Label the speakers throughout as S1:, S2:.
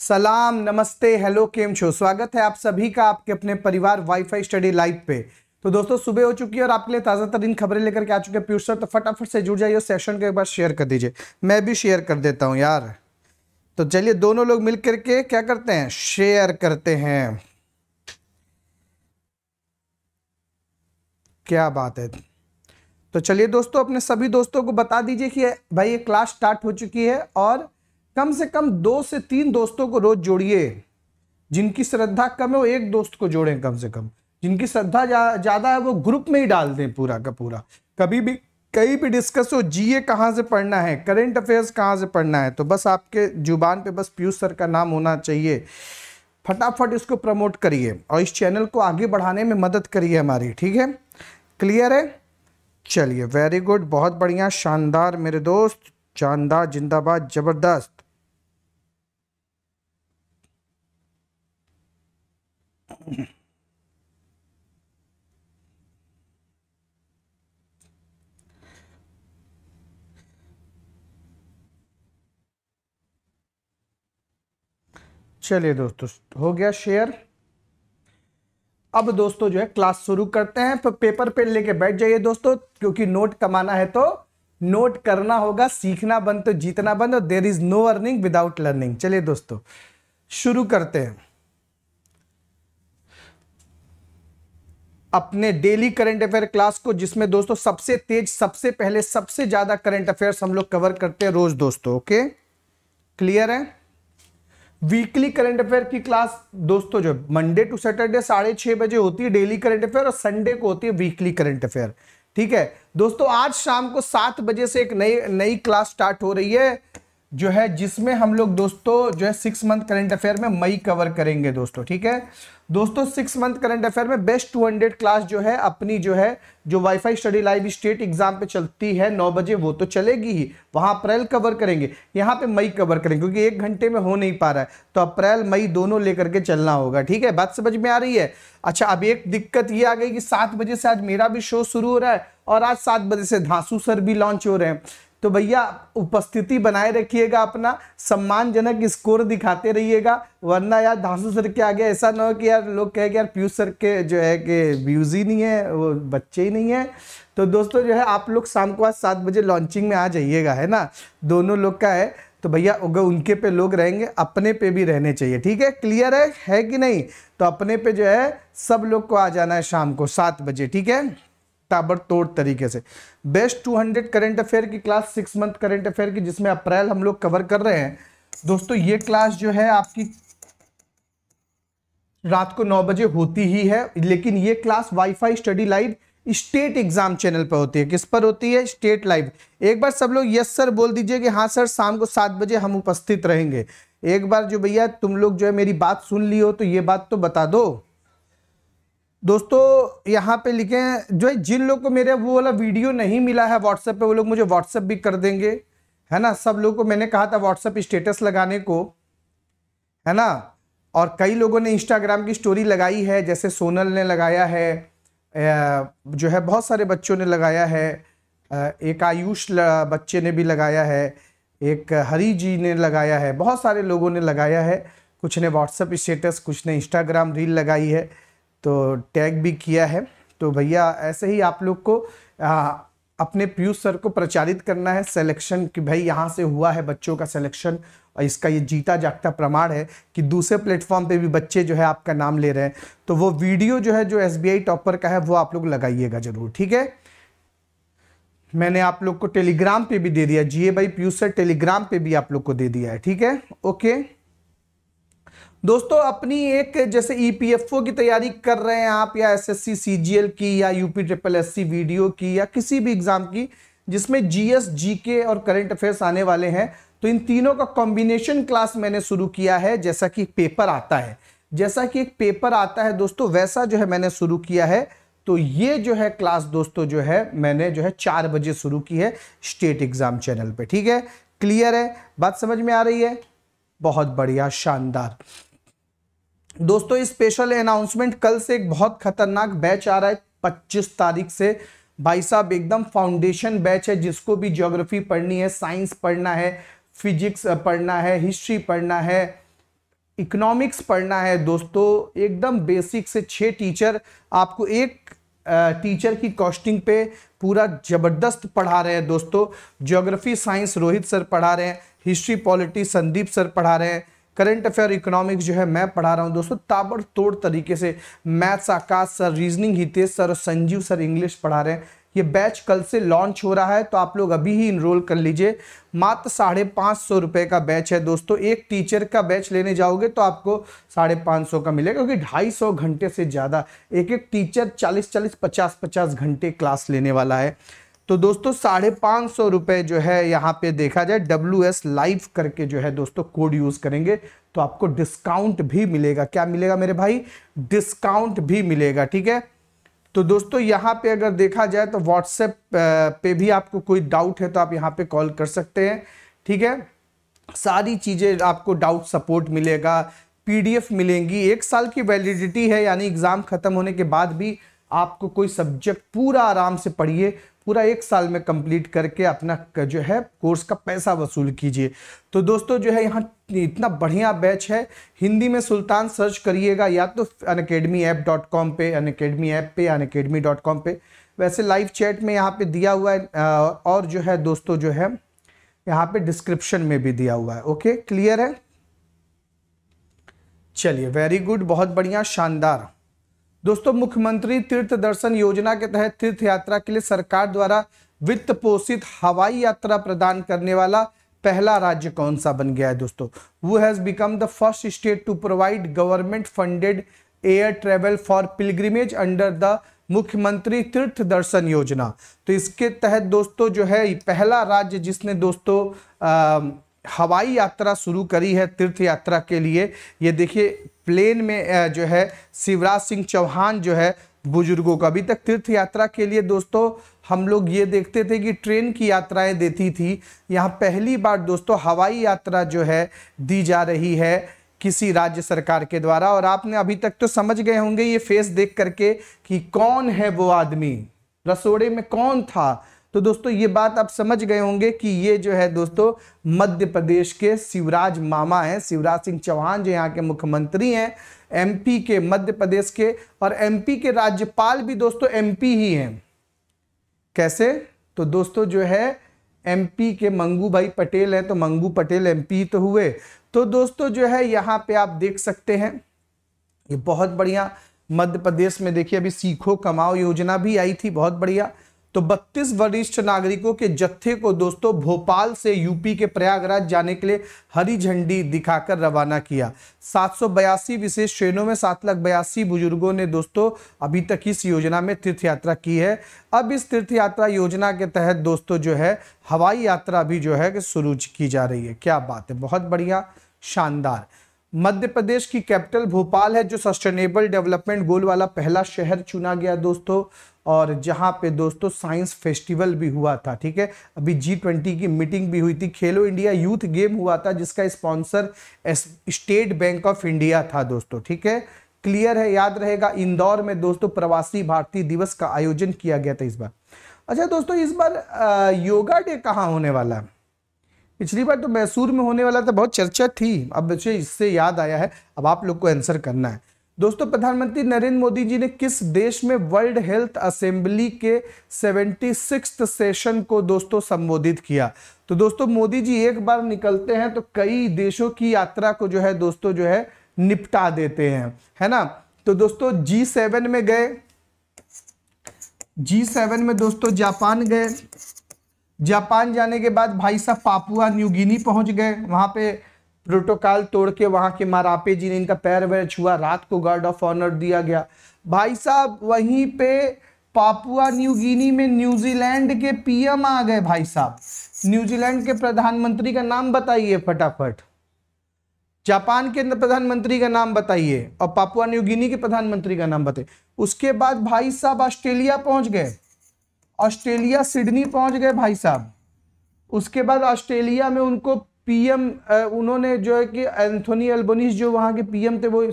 S1: सलाम नमस्ते हेलो केम शो स्वागत है आप सभी का आपके अपने परिवार वाईफाई स्टडी लाइव पे तो दोस्तों सुबह हो चुकी है और आपके लिए ताज़ा तरीन खबरें लेकर के आ चुके हैं पीयूष सर तो फटाफट से जुड़ जाइए सेशन को एक बार शेयर कर दीजिए मैं भी शेयर कर देता हूँ यार तो चलिए दोनों लोग मिल करके क्या करते हैं शेयर करते हैं क्या बात है तो चलिए दोस्तों अपने सभी दोस्तों को बता दीजिए कि भाई ये क्लास स्टार्ट हो चुकी है और कम से कम दो से तीन दोस्तों को रोज जोड़िए जिनकी श्रद्धा कम है वो एक दोस्त को जोड़ें कम से कम जिनकी श्रद्धा ज़्यादा है वो ग्रुप में ही डाल दें पूरा का पूरा कभी भी कहीं भी डिस्कस हो जीए कहाँ से पढ़ना है करेंट अफेयर्स कहाँ से पढ़ना है तो बस आपके जुबान पे बस पीयूष सर का नाम होना चाहिए फटाफट इसको प्रमोट करिए और इस चैनल को आगे बढ़ाने में मदद करिए हमारी ठीक है क्लियर है चलिए वेरी गुड बहुत बढ़िया शानदार मेरे दोस्त शानदार जिंदाबाद ज़बरदस्त चलिए दोस्तों हो गया शेयर अब दोस्तों जो है क्लास शुरू करते हैं तो पेपर पे लेके बैठ जाइए दोस्तों क्योंकि नोट कमाना है तो नोट करना होगा सीखना बंद तो जीतना बंद और there is no earning without learning चलिए दोस्तों शुरू करते हैं अपने डेली करंट अफेयर क्लास को जिसमें दोस्तों सबसे तेज सबसे पहले सबसे ज़्यादा करंट अफेयर्स हम लोग कवर करते हैं रोज़ दोस्तों ओके क्लियर है वीकली करंट अफेयर की क्लास दोस्तों जो मंडे टू सैटरडे साढ़े छह बजे होती है डेली करंट अफेयर और संडे को होती है वीकली करंट अफेयर ठीक है दोस्तों आज शाम को सात बजे से एक नई नई क्लास स्टार्ट हो रही है जो है जिसमें हम लोग दोस्तों जो है सिक्स मंथ करंट अफेयर में मई कवर करेंगे दोस्तों ठीक है दोस्तों सिक्स मंथ करंट अफेयर में बेस्ट 200 क्लास जो है अपनी जो है जो WiFi study live state exam पे चलती है नौ बजे वो तो चलेगी ही वहां अप्रैल कवर करेंगे यहां पे मई कवर करेंगे क्योंकि एक घंटे में हो नहीं पा रहा है तो अप्रैल मई दोनों लेकर के चलना होगा ठीक है बात समझ में आ रही है अच्छा अब एक दिक्कत ये आ गई कि सात बजे से आज मेरा भी शो शुरू हो रहा है और आज सात बजे से धांसू सर भी लॉन्च हो रहे हैं तो भैया उपस्थिति बनाए रखिएगा अपना सम्मानजनक स्कोर दिखाते रहिएगा वरना यार धांसू सर के आगे ऐसा ना हो कि यार लोग कहे कि यार पीयूष सर के जो है कि व्यूज़ ही नहीं है वो बच्चे ही नहीं है तो दोस्तों जो है आप लोग शाम को आज सात बजे लॉन्चिंग में आ जाइएगा है ना दोनों लोग का है तो भैया अगर उनके पे लोग रहेंगे अपने पे भी रहने चाहिए ठीक है क्लियर है है कि नहीं तो अपने पे जो है सब लोग को आ जाना है शाम को सात बजे ठीक है ताबड़तोड़ तरीके से बेस्ट 200 करंट अफेयर की class six month current affair की जिसमें अप्रैल हम लोग कवर कर रहे हैं दोस्तों ये क्लास जो है आपकी रात को नौ बजे होती ही है लेकिन ये class WiFi study live state exam channel पर होती है किस पर होती है स्टेट लाइव एक बार सब लोग यस सर बोल दीजिए कि हाँ सर शाम को सात बजे हम उपस्थित रहेंगे एक बार जो भैया तुम लोग जो है मेरी बात सुन ली हो तो ये बात तो बता दो दोस्तों यहाँ पे लिखें जो है जिन लोग को मेरे वो वाला वीडियो नहीं मिला है व्हाट्सएप पे वो लोग मुझे व्हाट्सएप भी कर देंगे है ना सब लोगों को मैंने कहा था व्हाट्सएप स्टेटस लगाने को है ना और कई लोगों ने इंस्टाग्राम की स्टोरी लगाई है जैसे सोनल ने लगाया है जो है बहुत सारे बच्चों ने लगाया है एक आयुष बच्चे ने भी लगाया है एक हरी जी ने लगाया है बहुत सारे लोगों ने लगाया है कुछ ने व्हाट्सएप स्टेटस कुछ ने इंस्टाग्राम रील लगाई है तो टैग भी किया है तो भैया ऐसे ही आप लोग को आ, अपने पीयूष सर को प्रचारित करना है सिलेक्शन कि भाई यहाँ से हुआ है बच्चों का सिलेक्शन और इसका ये जीता जागता प्रमाण है कि दूसरे प्लेटफॉर्म पे भी बच्चे जो है आपका नाम ले रहे हैं तो वो वीडियो जो है जो एस टॉपर का है वो आप लोग लगाइएगा जरूर ठीक है मैंने आप लोग को टेलीग्राम पे भी दे दिया जी भाई पीयूष सर टेलीग्राम पे भी आप लोग को दे दिया है ठीक है ओके दोस्तों अपनी एक जैसे ईपीएफओ e की तैयारी कर रहे हैं आप या एसएससी सीजीएल की या यूपी ट्रिपल एससी वीडियो की या किसी भी एग्जाम की जिसमें जीएस जीके और करंट अफेयर्स आने वाले हैं तो इन तीनों का कॉम्बिनेशन क्लास मैंने शुरू किया है जैसा कि पेपर आता है जैसा कि एक पेपर आता है दोस्तों वैसा जो है मैंने शुरू किया है तो ये जो है क्लास दोस्तों जो है मैंने जो है चार बजे शुरू की है स्टेट एग्जाम चैनल पे ठीक है क्लियर है बात समझ में आ रही है बहुत बढ़िया शानदार दोस्तों स्पेशल अनाउंसमेंट कल से एक बहुत खतरनाक बैच आ रहा है पच्चीस तारीख से भाई साहब एकदम फाउंडेशन बैच है जिसको भी ज्योग्राफी पढ़नी है साइंस पढ़ना है फिजिक्स पढ़ना है हिस्ट्री पढ़ना है इकोनॉमिक्स पढ़ना है दोस्तों एकदम बेसिक से छः टीचर आपको एक टीचर की कॉस्टिंग पे पूरा ज़बरदस्त पढ़ा रहे हैं दोस्तों ज्योग्राफी साइंस रोहित सर पढ़ा रहे हैं हिस्ट्री पॉलिटी संदीप सर पढ़ा रहे हैं करंट अफेयर इकोनॉमिक्स जो है मैं पढ़ा रहा हूँ दोस्तों ताबड़तोड़ तरीके से maths Akash sir reasoning Hitesh sir और संजीव सर इंग्लिश पढ़ा रहे हैं ये बैच कल से लॉन्च हो रहा है तो आप लोग अभी ही इनरोल कर लीजिए मात्र साढ़े पाँच सौ रुपये का बैच है दोस्तों एक टीचर का बैच लेने जाओगे तो आपको साढ़े पाँच सौ का मिलेगा क्योंकि ढाई सौ घंटे से ज़्यादा एक एक टीचर चालीस चालीस पचास पचास घंटे क्लास लेने वाला है तो दोस्तों साढ़े पाँच सौ रुपये जो है यहाँ पे देखा जाए डब्ल्यू एस लाइव करके जो है दोस्तों कोड यूज़ करेंगे तो आपको डिस्काउंट भी मिलेगा क्या मिलेगा मेरे भाई डिस्काउंट भी मिलेगा ठीक है तो दोस्तों यहाँ पे अगर देखा जाए तो व्हाट्सएप पे भी आपको कोई डाउट है तो आप यहाँ पे कॉल कर सकते हैं ठीक है सारी चीज़ें आपको डाउट सपोर्ट मिलेगा पी मिलेंगी एक साल की वैलिडिटी है यानी एग्ज़ाम ख़त्म होने के बाद भी आपको कोई सब्जेक्ट पूरा आराम से पढ़िए पूरा एक साल में कंप्लीट करके अपना जो है कोर्स का पैसा वसूल कीजिए तो दोस्तों जो है यहाँ इतना बढ़िया बैच है हिंदी में सुल्तान सर्च करिएगा या तो Unacademy app dot com पर अन अकेडमी ऐप पे अन अकेडमी डॉट कॉम पर वैसे लाइव चैट में यहाँ पे दिया हुआ है और जो है दोस्तों जो है यहाँ पे डिस्क्रिप्शन में भी दिया हुआ है ओके क्लियर है चलिए वेरी गुड बहुत बढ़िया शानदार दोस्तों मुख्यमंत्री तीर्थ दर्शन योजना के तहत तीर्थ यात्रा के लिए सरकार द्वारा वित्त पोषित हवाई यात्रा प्रदान करने वाला पहला राज्य कौन सा बन गया है दोस्तों वो has become the first state to provide government funded air travel for pilgrimage under the Mukhyamantri Tirth दर्शन योजना तो इसके तहत दोस्तों जो है पहला राज्य जिसने दोस्तों आ, हवाई यात्रा शुरू करी है तीर्थ यात्रा के लिए ये देखिए प्लेन में जो है शिवराज सिंह चौहान जो है बुजुर्गों का अभी तक तीर्थ यात्रा के लिए दोस्तों हम लोग ये देखते थे कि ट्रेन की यात्राएं देती थी यहाँ पहली बार दोस्तों हवाई यात्रा जो है दी जा रही है किसी राज्य सरकार के द्वारा और आपने अभी तक तो समझ गए होंगे ये फेस देख करके कि कौन है वो आदमी रसोड़े में कौन था तो दोस्तों ये बात आप समझ गए होंगे कि ये जो है दोस्तों मध्य प्रदेश के शिवराज मामा हैं शिवराज सिंह चौहान जो यहाँ के मुख्यमंत्री हैं एमपी के मध्य प्रदेश के और एमपी के राज्यपाल भी दोस्तों एमपी ही हैं कैसे तो दोस्तों जो है एमपी के मंगू भाई पटेल हैं तो मंगू पटेल एमपी तो हुए तो दोस्तों जो है यहाँ पे आप देख सकते हैं ये बहुत बढ़िया मध्य प्रदेश में देखिए अभी सीखो कमाओ योजना भी आई थी बहुत बढ़िया तो 32 वरिष्ठ नागरिकों के जत्थे को दोस्तों भोपाल से यूपी के प्रयागराज जाने के लिए हरी झंडी दिखाकर रवाना किया सात विशेष ट्रेनों में सात लाख बयासी बुजुर्गों ने दोस्तों अभी तक इस योजना में तीर्थ यात्रा की है अब इस तीर्थ यात्रा योजना के तहत दोस्तों जो है हवाई यात्रा भी जो है शुरू की जा रही है क्या बात है बहुत बढ़िया शानदार मध्य प्रदेश की कैपिटल भोपाल है जो सस्टेनेबल डेवलपमेंट गोल वाला पहला शहर चुना गया दोस्तों और जहां पे दोस्तों साइंस फेस्टिवल भी हुआ था ठीक है अभी जी ट्वेंटी की मीटिंग भी हुई थी खेलो इंडिया यूथ गेम हुआ था जिसका sponsor State Bank of India था दोस्तों ठीक है क्लियर है याद रहेगा इंदौर में दोस्तों प्रवासी भारतीय दिवस का आयोजन किया गया था इस बार अच्छा दोस्तों इस बार योगा डे कहाँ होने वाला है पिछली बार तो मैसूर में होने वाला था बहुत चर्चा थी अब मुझे इससे याद आया है अब आप लोग को आंसर करना है दोस्तों प्रधानमंत्री नरेंद्र मोदी जी ने किस देश में वर्ल्ड हेल्थ असेंबली के सेवेंटी सेशन को दोस्तों संबोधित किया तो दोस्तों मोदी जी एक बार निकलते हैं तो कई देशों की यात्रा को जो है दोस्तों जो है निपटा देते हैं है ना तो दोस्तों जी सेवन में गए जी सेवन में दोस्तों जापान गए जापान जाने के बाद भाई साहब पापुआ न्यूगिनी पहुंच गए वहाँ पे प्रोटोकॉल तोड़ के वहाँ के मारापे जी ने इनका पैर वैर छुआ रात को गार्ड ऑफ ऑनर दिया गया भाई साहब वहीं पे पापुआ न्यूगिनी में न्यूजीलैंड के पीएम आ गए भाई साहब न्यूजीलैंड के प्रधानमंत्री का नाम बताइए फटाफट जापान के प्रधानमंत्री का नाम बताइए और पापुआ न्यूगिनी के प्रधानमंत्री का नाम बताइए उसके बाद भाई साहब ऑस्ट्रेलिया पहुंच गए ऑस्ट्रेलिया सिडनी पहुंच गए भाई साहब उसके बाद ऑस्ट्रेलिया में उनको पीएम उन्होंने जो है कि एंथोनी एल्बोनिस जो वहां के पीएम थे वो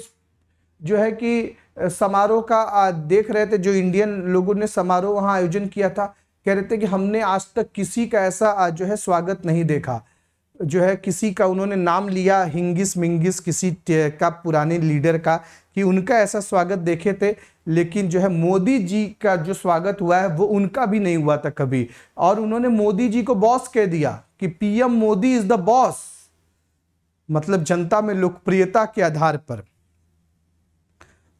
S1: जो है कि समारोह का देख रहे थे जो इंडियन लोगों ने समारोह वहाँ आयोजन किया था कह रहे थे कि हमने आज तक किसी का ऐसा जो है स्वागत नहीं देखा जो है किसी का उन्होंने नाम लिया हिंगिस मिंगिस किसी का पुराने लीडर का कि उनका ऐसा स्वागत देखे थे लेकिन जो है मोदी जी का जो स्वागत हुआ है वो उनका भी नहीं हुआ था कभी और उन्होंने मोदी जी को बॉस कह दिया कि PM Modi is the boss मतलब जनता में लोकप्रियता के आधार पर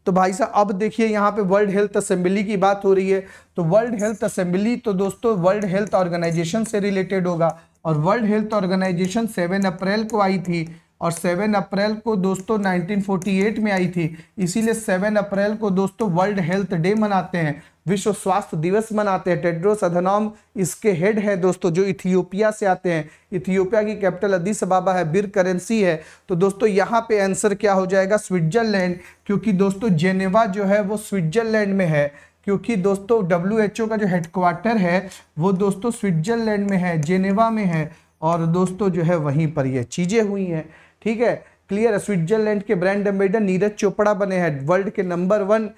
S1: तो भाई साहब अब देखिए यहाँ पे वर्ल्ड हेल्थ असेंबली की बात हो रही है तो वर्ल्ड हेल्थ असेंबली तो दोस्तों वर्ल्ड हेल्थ ऑर्गेनाइजेशन से रिलेटेड होगा और world health organization seven April को आई थी और 7 अप्रैल को दोस्तों 1948 में आई थी इसीलिए 7 अप्रैल को दोस्तों वर्ल्ड हेल्थ डे मनाते हैं विश्व स्वास्थ्य दिवस मनाते हैं टेड्रोस अधनॉम इसके हेड हैं दोस्तों जो इथियोपिया से आते हैं इथियोपिया की कैपिटल अदीस बाबा है बिर करेंसी है तो दोस्तों यहाँ पे आंसर क्या हो जाएगा स्विट्जरलैंड क्योंकि दोस्तों जेनेवा जो है वो स्विट्जरलैंड में है क्योंकि दोस्तों डब्ल्यू का जो हेडक्वार्टर है वो दोस्तों स्विट्जरलैंड में है जेनेवा में है और दोस्तों जो है वहीं पर ये चीज़ें हुई हैं ठीक है क्लियर स्विट्जरलैंड के ब्रांड एम्बेडर नीरज चोपड़ा बने हैं वर्ल्ड के नंबर वन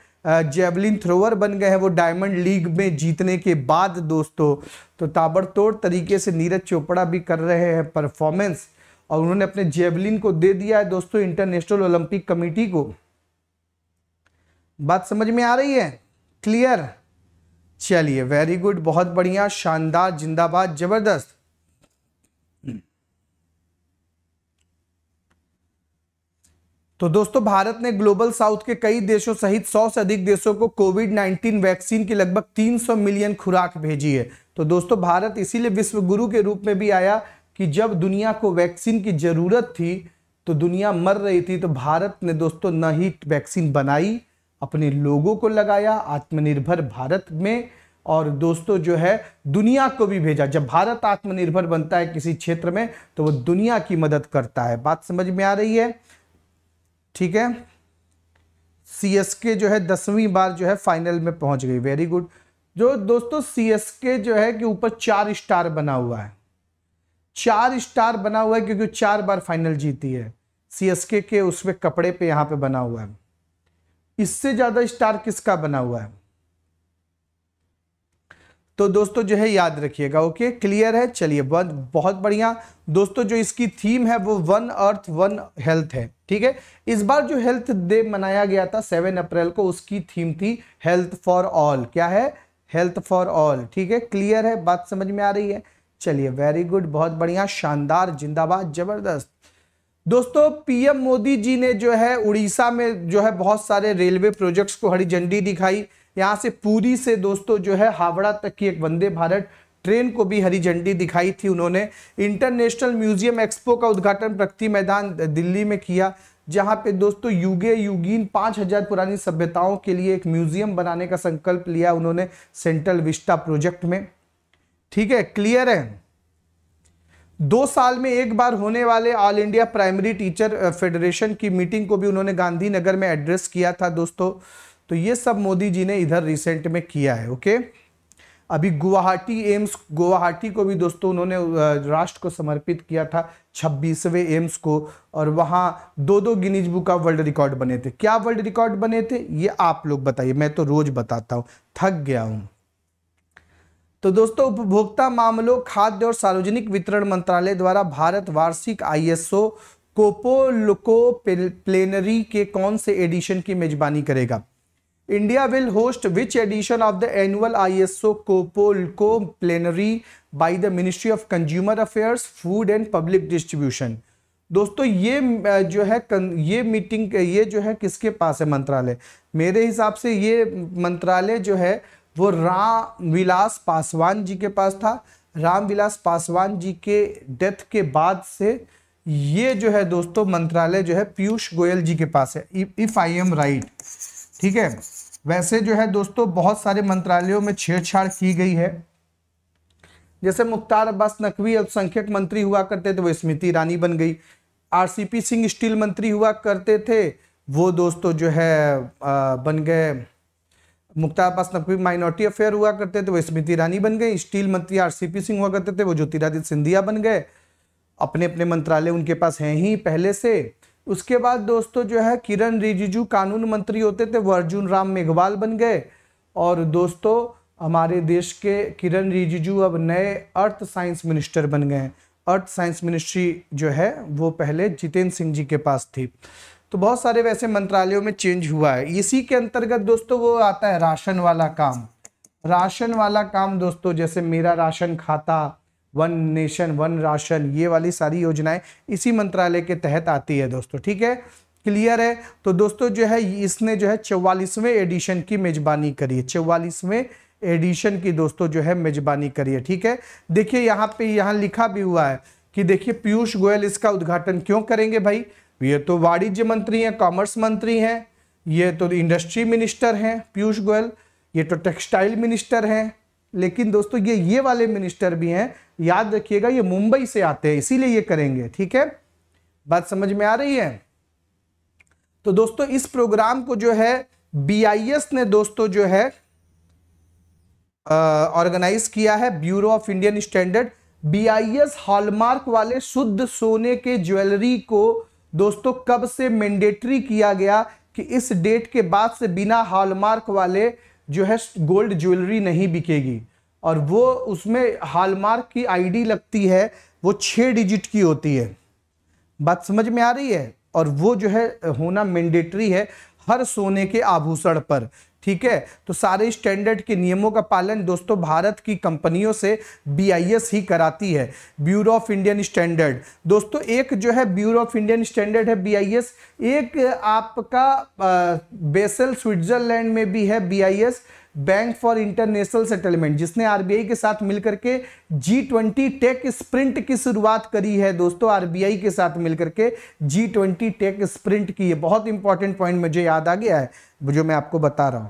S1: जेवलिन थ्रोवर बन गए हैं वो डायमंड लीग में जीतने के बाद दोस्तों तो ताबड़तोड़ तरीके से नीरज चोपड़ा भी कर रहे हैं परफॉर्मेंस और उन्होंने अपने जेवलिन को दे दिया है दोस्तों इंटरनेशनल ओलंपिक कमेटी को बात समझ में आ रही है क्लियर चलिए वेरी गुड बहुत बढ़िया शानदार जिंदाबाद जबरदस्त तो दोस्तों भारत ने ग्लोबल साउथ के कई देशों सहित 100 से अधिक देशों को कोविड 19 वैक्सीन की लगभग 300 मिलियन खुराक भेजी है तो दोस्तों भारत इसीलिए विश्व गुरु के रूप में भी आया कि जब दुनिया को वैक्सीन की जरूरत थी तो दुनिया मर रही थी तो भारत ने दोस्तों न ही वैक्सीन बनाई अपने लोगों को लगाया आत्मनिर्भर भारत में और दोस्तों जो है दुनिया को भी भेजा जब भारत आत्मनिर्भर बनता है किसी क्षेत्र में तो वो दुनिया की मदद करता है बात समझ में आ रही है ठीक है सी एस के जो है दसवीं बार जो है फाइनल में पहुंच गई वेरी गुड जो दोस्तों सी एस के जो है कि ऊपर चार स्टार बना हुआ है चार स्टार बना हुआ है क्योंकि चार बार फाइनल जीती है सी एस के के उसमें कपड़े पे यहां पे बना हुआ है इससे ज़्यादा स्टार किसका बना हुआ है तो दोस्तों जो है याद रखिएगा ओके क्लियर है चलिए बहुत बढ़िया दोस्तों जो इसकी थीम है वो वन अर्थ वन हेल्थ है ठीक है इस बार जो हेल्थ डे मनाया गया था सेवन अप्रैल को उसकी थीम थी हेल्थ फॉर ऑल क्या है हेल्थ फॉर ऑल ठीक है क्लियर है बात समझ में आ रही है चलिए वेरी गुड बहुत बढ़िया शानदार जिंदाबाद जबरदस्त दोस्तों पीएम मोदी जी ने जो है उड़ीसा में जो है बहुत सारे रेलवे प्रोजेक्ट्स को हरी झंडी दिखाई यहाँ से पूरी से दोस्तों जो है हावड़ा तक की एक वंदे भारत ट्रेन को भी हरी झंडी दिखाई थी उन्होंने इंटरनेशनल म्यूजियम एक्सपो का उद्घाटन प्रगति मैदान दिल्ली में किया जहाँ पे दोस्तों युगे युगीन पाँच हजार पुरानी सभ्यताओं के लिए एक म्यूजियम बनाने का संकल्प लिया उन्होंने सेंट्रल विस्टा प्रोजेक्ट में ठीक है क्लियर है दो साल में एक बार होने वाले all India primary teacher federation की मीटिंग को भी उन्होंने गांधीनगर में एड्रेस किया था दोस्तों तो ये सब मोदी जी ने इधर रिसेंट में किया है ओके अभी गुवाहाटी एम्स गुवाहाटी को भी दोस्तों उन्होंने राष्ट्र को समर्पित किया था छब्बीसवें एम्स को और वहाँ दो दो गिनीज बुक का वर्ल्ड रिकॉर्ड बने थे क्या वर्ल्ड रिकॉर्ड बने थे ये आप लोग बताइए मैं तो रोज बताता हूँ थक गया हूँ तो दोस्तों उपभोक्ता मामलों खाद्य और सार्वजनिक वितरण मंत्रालय द्वारा भारत वार्षिक ओ कोपोलोको प्लेनरी के कौन से एडिशन की मेजबानी करेगा India will host which edition of the annual I S O COPOLCO plenary by the ministry of consumer affairs food and public distribution दोस्तों ये जो है ये मीटिंग ये जो है किसके पास है मंत्रालय मेरे हिसाब से ये मंत्रालय जो है वो राम विलास पासवान जी के पास था राम विलास पासवान जी के डेथ के बाद से ये जो है दोस्तों मंत्रालय जो है पीयूष गोयल जी के पास है इफ आई एम राइट ठीक है वैसे जो है दोस्तों बहुत सारे मंत्रालयों में छेड़छाड़ की गई है जैसे मुख्तार अब्बास नकवी अल्पसंख्यक मंत्री हुआ करते थे वो स्मृति ईरानी बन गई आरसीपी सिंह स्टील मंत्री हुआ करते थे वो दोस्तों जो है आ, बन गए मुख्तार अब्बास नकवी माइनॉरिटी अफेयर हुआ करते थे वो स्मृति ईरानी बन गई स्टील मंत्री आर सिंह हुआ करते थे वो ज्योतिरादित्य सिंधिया बन गए अपने अपने मंत्रालय उनके पास हैं ही पहले से उसके बाद दोस्तों जो है किरण रिजिजू कानून मंत्री होते थे वो अर्जुन राम मेघवाल बन गए और दोस्तों हमारे देश के किरण रिजिजू अब नए अर्थ साइंस मिनिस्टर बन गए हैं अर्थ साइंस मिनिस्ट्री जो है वो पहले जितेंद्र सिंह जी के पास थी तो बहुत सारे वैसे मंत्रालयों में चेंज हुआ है इसी के अंतर्गत दोस्तों वो आता है राशन वाला काम राशन वाला काम दोस्तों जैसे मेरा राशन खाता वन नेशन वन राशन ये वाली सारी योजनाएं इसी मंत्रालय के तहत आती है दोस्तों ठीक है क्लियर है तो दोस्तों जो है इसने जो है चौवालीसवें एडिशन की मेजबानी करी है चौवालीसवें एडिशन की दोस्तों जो है मेजबानी करी है ठीक है देखिए यहाँ पे यहाँ लिखा भी हुआ है कि देखिए पीयूष गोयल इसका उद्घाटन क्यों करेंगे भाई ये तो वाणिज्य मंत्री हैं कॉमर्स मंत्री हैं ये तो इंडस्ट्री मिनिस्टर हैं पीयूष गोयल ये तो टेक्सटाइल मिनिस्टर हैं लेकिन दोस्तों ये ये वाले मिनिस्टर भी हैं याद रखिएगा ये मुंबई से आते हैं इसीलिए ये करेंगे ठीक है बात समझ में आ रही है तो दोस्तों इस प्रोग्राम को जो है बी ने दोस्तों जो है ऑर्गेनाइज किया है bureau of Indian standard B hallmark वाले शुद्ध सोने के ज्वेलरी को दोस्तों कब से मैंडेटरी किया गया कि इस डेट के बाद से बिना हॉलमार्क वाले जो है गोल्ड ज्वेलरी नहीं बिकेगी और वो उसमें हॉलमार्क की आईडी लगती है वो छः डिजिट की होती है बात समझ में आ रही है और वो जो है होना मैंडेटरी है हर सोने के आभूषण पर ठीक है तो सारे स्टैंडर्ड के नियमों का पालन दोस्तों भारत की कंपनियों से बीआईएस ही कराती है ब्यूरो ऑफ इंडियन स्टैंडर्ड दोस्तों एक जो है ब्यूरो ऑफ इंडियन स्टैंडर्ड है बीआईएस एक आपका बेसल स्विट्जरलैंड में भी है BIS bank for international settlement जिसने आरबीआई के साथ मिलकर के जी ट्वेंटी टेक स्प्रिंट की शुरुआत करी है दोस्तों आरबीआई के साथ मिलकर के जी ट्वेंटी टेक स्प्रिंट की है बहुत इंपॉर्टेंट पॉइंट मुझे याद आ गया है जो मैं आपको बता रहा हूं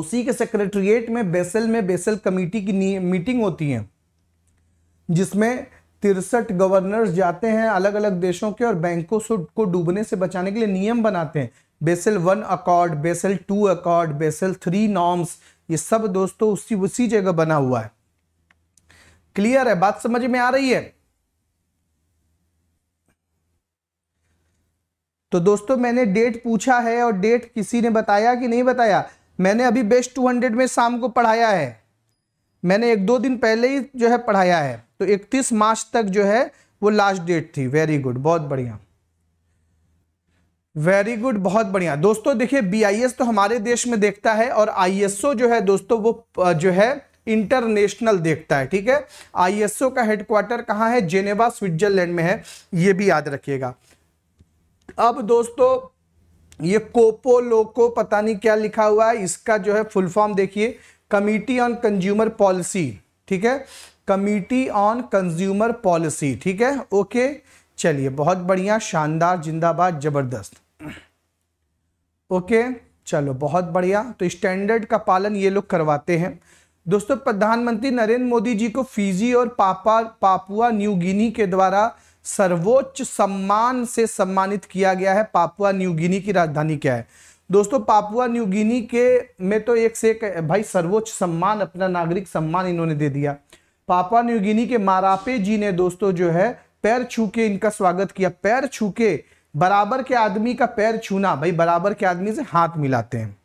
S1: उसी के सेक्रेटरिएट में बेसल में बेसल कमेटी की मीटिंग होती है जिसमें तिरसठ गवर्नर्स जाते हैं अलग अलग देशों के और बैंकों को डूबने से बचाने के लिए नियम बनाते हैं Basel one accord Basel two accord Basel three norms ये सब दोस्तों उसी उसी जगह बना हुआ है क्लियर है बात समझ में आ रही है तो दोस्तों मैंने डेट पूछा है और डेट किसी ने बताया कि नहीं बताया मैंने अभी बेस्ट टू हंड्रेड में शाम को पढ़ाया है मैंने एक दो दिन पहले ही जो है पढ़ाया है तो इकतीस मार्च तक जो है वो लास्ट डेट थी वेरी गुड बहुत बढ़िया वेरी गुड बहुत बढ़िया दोस्तों देखिए बीआईएस तो हमारे देश में देखता है और आईएसओ जो है दोस्तों वो जो है इंटरनेशनल देखता है ठीक है आईएसओ का हेडक्वार्टर कहाँ है जेनेवा स्विट्जरलैंड में है ये भी याद रखिएगा अब दोस्तों ये कोपो लोको पता नहीं क्या लिखा हुआ है इसका जो है फुल फॉर्म देखिए कमिटी ऑन कंज्यूमर पॉलिसी ठीक है कमिटी ऑन कंज्यूमर पॉलिसी ठीक है ओके चलिए बहुत बढ़िया शानदार जिंदाबाद जबरदस्त ओके चलो बहुत बढ़िया तो स्टैंडर्ड का पालन ये लोग करवाते हैं दोस्तों प्रधानमंत्री नरेंद्र मोदी जी को फिजी और पापा पापुआ न्यू गिनी के द्वारा सर्वोच्च सम्मान से सम्मानित किया गया है पापुआ न्यू गिनी की राजधानी क्या है दोस्तों पापुआ न्यू गिनी के में तो एक से एक भाई सर्वोच्च सम्मान अपना नागरिक सम्मान इन्होंने दे दिया न्यू गिनी के मारापे जी ने दोस्तों जो है पैर छू के इनका स्वागत किया पैर छू के बराबर के आदमी का पैर छूना भाई बराबर के आदमी से हाथ मिलाते हैं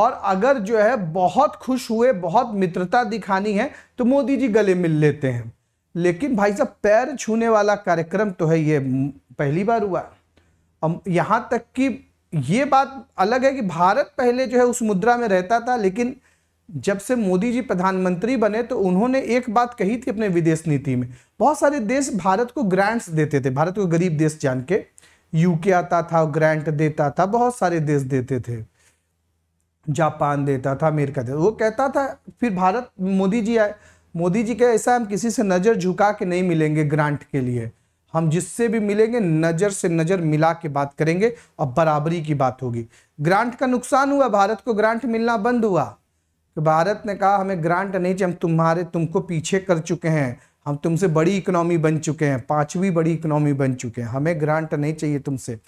S1: और अगर जो है बहुत खुश हुए बहुत मित्रता दिखानी है तो मोदी जी गले मिल लेते हैं लेकिन भाई साहब पैर छूने वाला कार्यक्रम तो है ये पहली बार हुआ यहाँ तक कि ये बात अलग है कि भारत पहले जो है उस मुद्रा में रहता था लेकिन जब से मोदी जी प्रधानमंत्री बने तो उन्होंने एक बात कही थी अपने विदेश नीति में बहुत सारे देश भारत को ग्रांट्स देते थे भारत को गरीब देश जान के यूके आता था ग्रांट देता था बहुत सारे देश देते थे जापान देता था अमेरिका देता वो कहता था फिर भारत मोदी जी आए मोदी जी के ऐसा हम किसी से नज़र झुका के नहीं मिलेंगे ग्रांट के लिए हम जिससे भी मिलेंगे नज़र से नज़र मिला के बात करेंगे और बराबरी की बात होगी ग्रांट का नुकसान हुआ भारत को ग्रांट मिलना बंद हुआ तो भारत ने कहा हमें ग्रांट नहीं चाहिए हम तुम्हारे तुमको पीछे कर चुके हैं हम तुमसे बड़ी इकोनॉमी बन चुके हैं पांचवी बड़ी इकोनॉमी बन चुके हैं हमें ग्रांट नहीं चाहिए तुमसे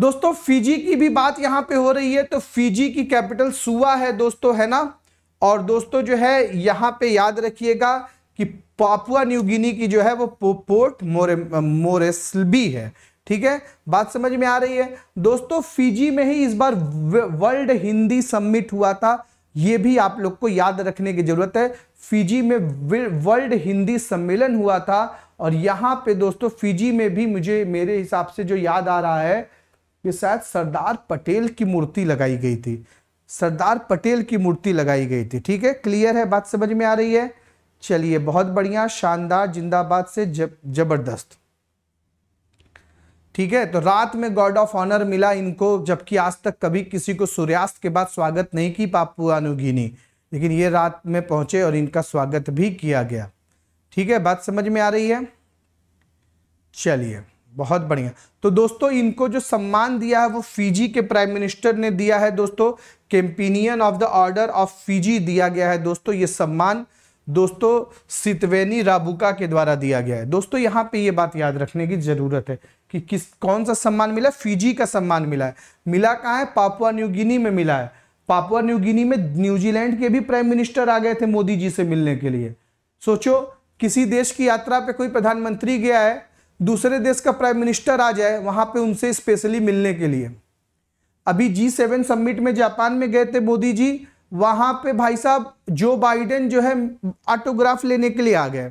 S1: दोस्तों फिजी की भी बात यहां पे हो रही है तो फिजी की कैपिटल सुआ है दोस्तों है ना और दोस्तों जो है यहां पे याद रखिएगा कि पापुआ न्यूगिनी की जो है वो पो, पोर्ट मोरे मोरेसलबी है ठीक है बात समझ में आ रही है दोस्तों फिजी में ही इस बार वर्ल्ड हिंदी सम्मिट हुआ था ये भी आप लोग को याद रखने की जरूरत है फिजी में वर्ल्ड हिंदी सम्मेलन हुआ था और यहाँ पे दोस्तों फिजी में भी मुझे मेरे हिसाब से जो याद आ रहा है कि शायद सरदार पटेल की मूर्ति लगाई गई थी सरदार पटेल की मूर्ति लगाई गई थी ठीक है क्लियर है बात समझ में आ रही है चलिए बहुत बढ़िया शानदार जिंदाबाद से जब जबरदस्त ठीक है तो रात में गार्ड ऑफ ऑनर मिला इनको जबकि आज तक कभी किसी को सूर्यास्त के बाद स्वागत नहीं की पापुआ न्यूगिनी लेकिन ये रात में पहुंचे और इनका स्वागत भी किया गया ठीक है बात समझ में आ रही है चलिए बहुत बढ़िया तो दोस्तों इनको जो सम्मान दिया है वो फिजी के प्राइम मिनिस्टर ने दिया है दोस्तों companion of the order of Fiji दिया गया है दोस्तों ये सम्मान दोस्तों सितवेनी राबुका के द्वारा दिया गया है दोस्तों यहाँ पे ये बात याद रखने की जरूरत है कि किस कौन सा सम्मान मिला फिजी का सम्मान मिला है मिला कहाँ है पापुआ न्यूगिनी में मिला है पापुआ न्यू गिनी में न्यूजीलैंड के भी प्राइम मिनिस्टर आ गए थे मोदी जी से मिलने के लिए सोचो किसी देश की यात्रा पे कोई प्रधानमंत्री गया है दूसरे देश का प्राइम मिनिस्टर आ जाए वहाँ पे उनसे स्पेशली मिलने के लिए अभी जी सेवन समिट में जापान में गए थे मोदी जी वहाँ पे भाई साहब जो बाइडेन जो है ऑटोग्राफ लेने के लिए आ गए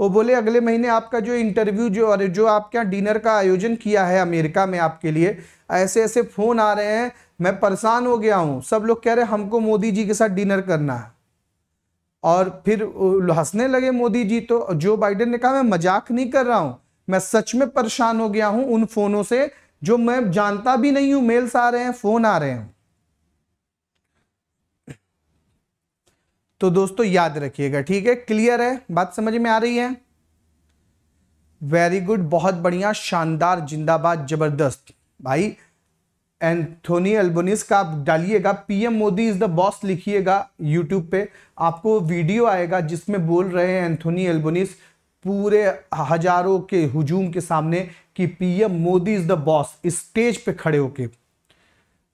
S1: वो बोले अगले महीने आपका जो इंटरव्यू जो और जो आपके यहाँ डिनर का आयोजन किया है अमेरिका में आपके लिए ऐसे ऐसे फ़ोन आ रहे हैं मैं परेशान हो गया हूं सब लोग कह रहे हमको मोदी जी के साथ डिनर करना है और फिर हंसने लगे मोदी जी तो जो बाइडेन ने कहा मैं मजाक नहीं कर रहा हूं मैं सच में परेशान हो गया हूं उन फोनों से जो मैं जानता भी नहीं हूं मेल्स आ रहे हैं फोन आ रहे हैं तो दोस्तों याद रखिएगा ठीक है क्लियर है बात समझ में आ रही है वेरी गुड बहुत बढ़िया शानदार जिंदाबाद जबरदस्त भाई एंथोनी एल्बोनिस का आप डालिएगा PM Modi is the boss लिखिएगा यूट्यूब पे आपको वीडियो आएगा जिसमें बोल रहे हैं एंथोनी एल्बोनिस पूरे हजारों के हुजूम के सामने कि PM Modi is the boss stage पे खड़े होके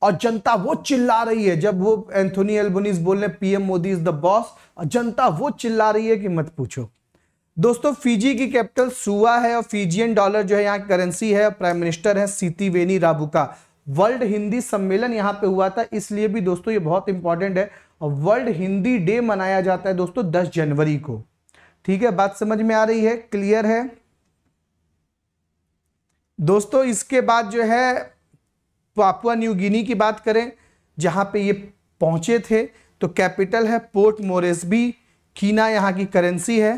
S1: और जनता वो चिल्ला रही है जब वो एंथोनी एल्बोनिस बोल रहे PM Modi is the boss और जनता वो चिल्ला रही है कि मत पूछो दोस्तों फिजी की कैपिटल सुआ है और फिजियन डॉलर जो है यहाँ करेंसी है प्राइम मिनिस्टर है सीती राबू राबुका वर्ल्ड हिंदी सम्मेलन यहाँ पे हुआ था इसलिए भी दोस्तों ये बहुत इंपॉर्टेंट है वर्ल्ड हिंदी डे मनाया जाता है दोस्तों दस जनवरी को ठीक है बात समझ में आ रही है क्लियर है दोस्तों इसके बाद जो है पापुआ न्यू गिनी की बात करें जहां पे ये पहुंचे थे तो कैपिटल है पोर्ट मोरेसबी कीना यहां की करेंसी है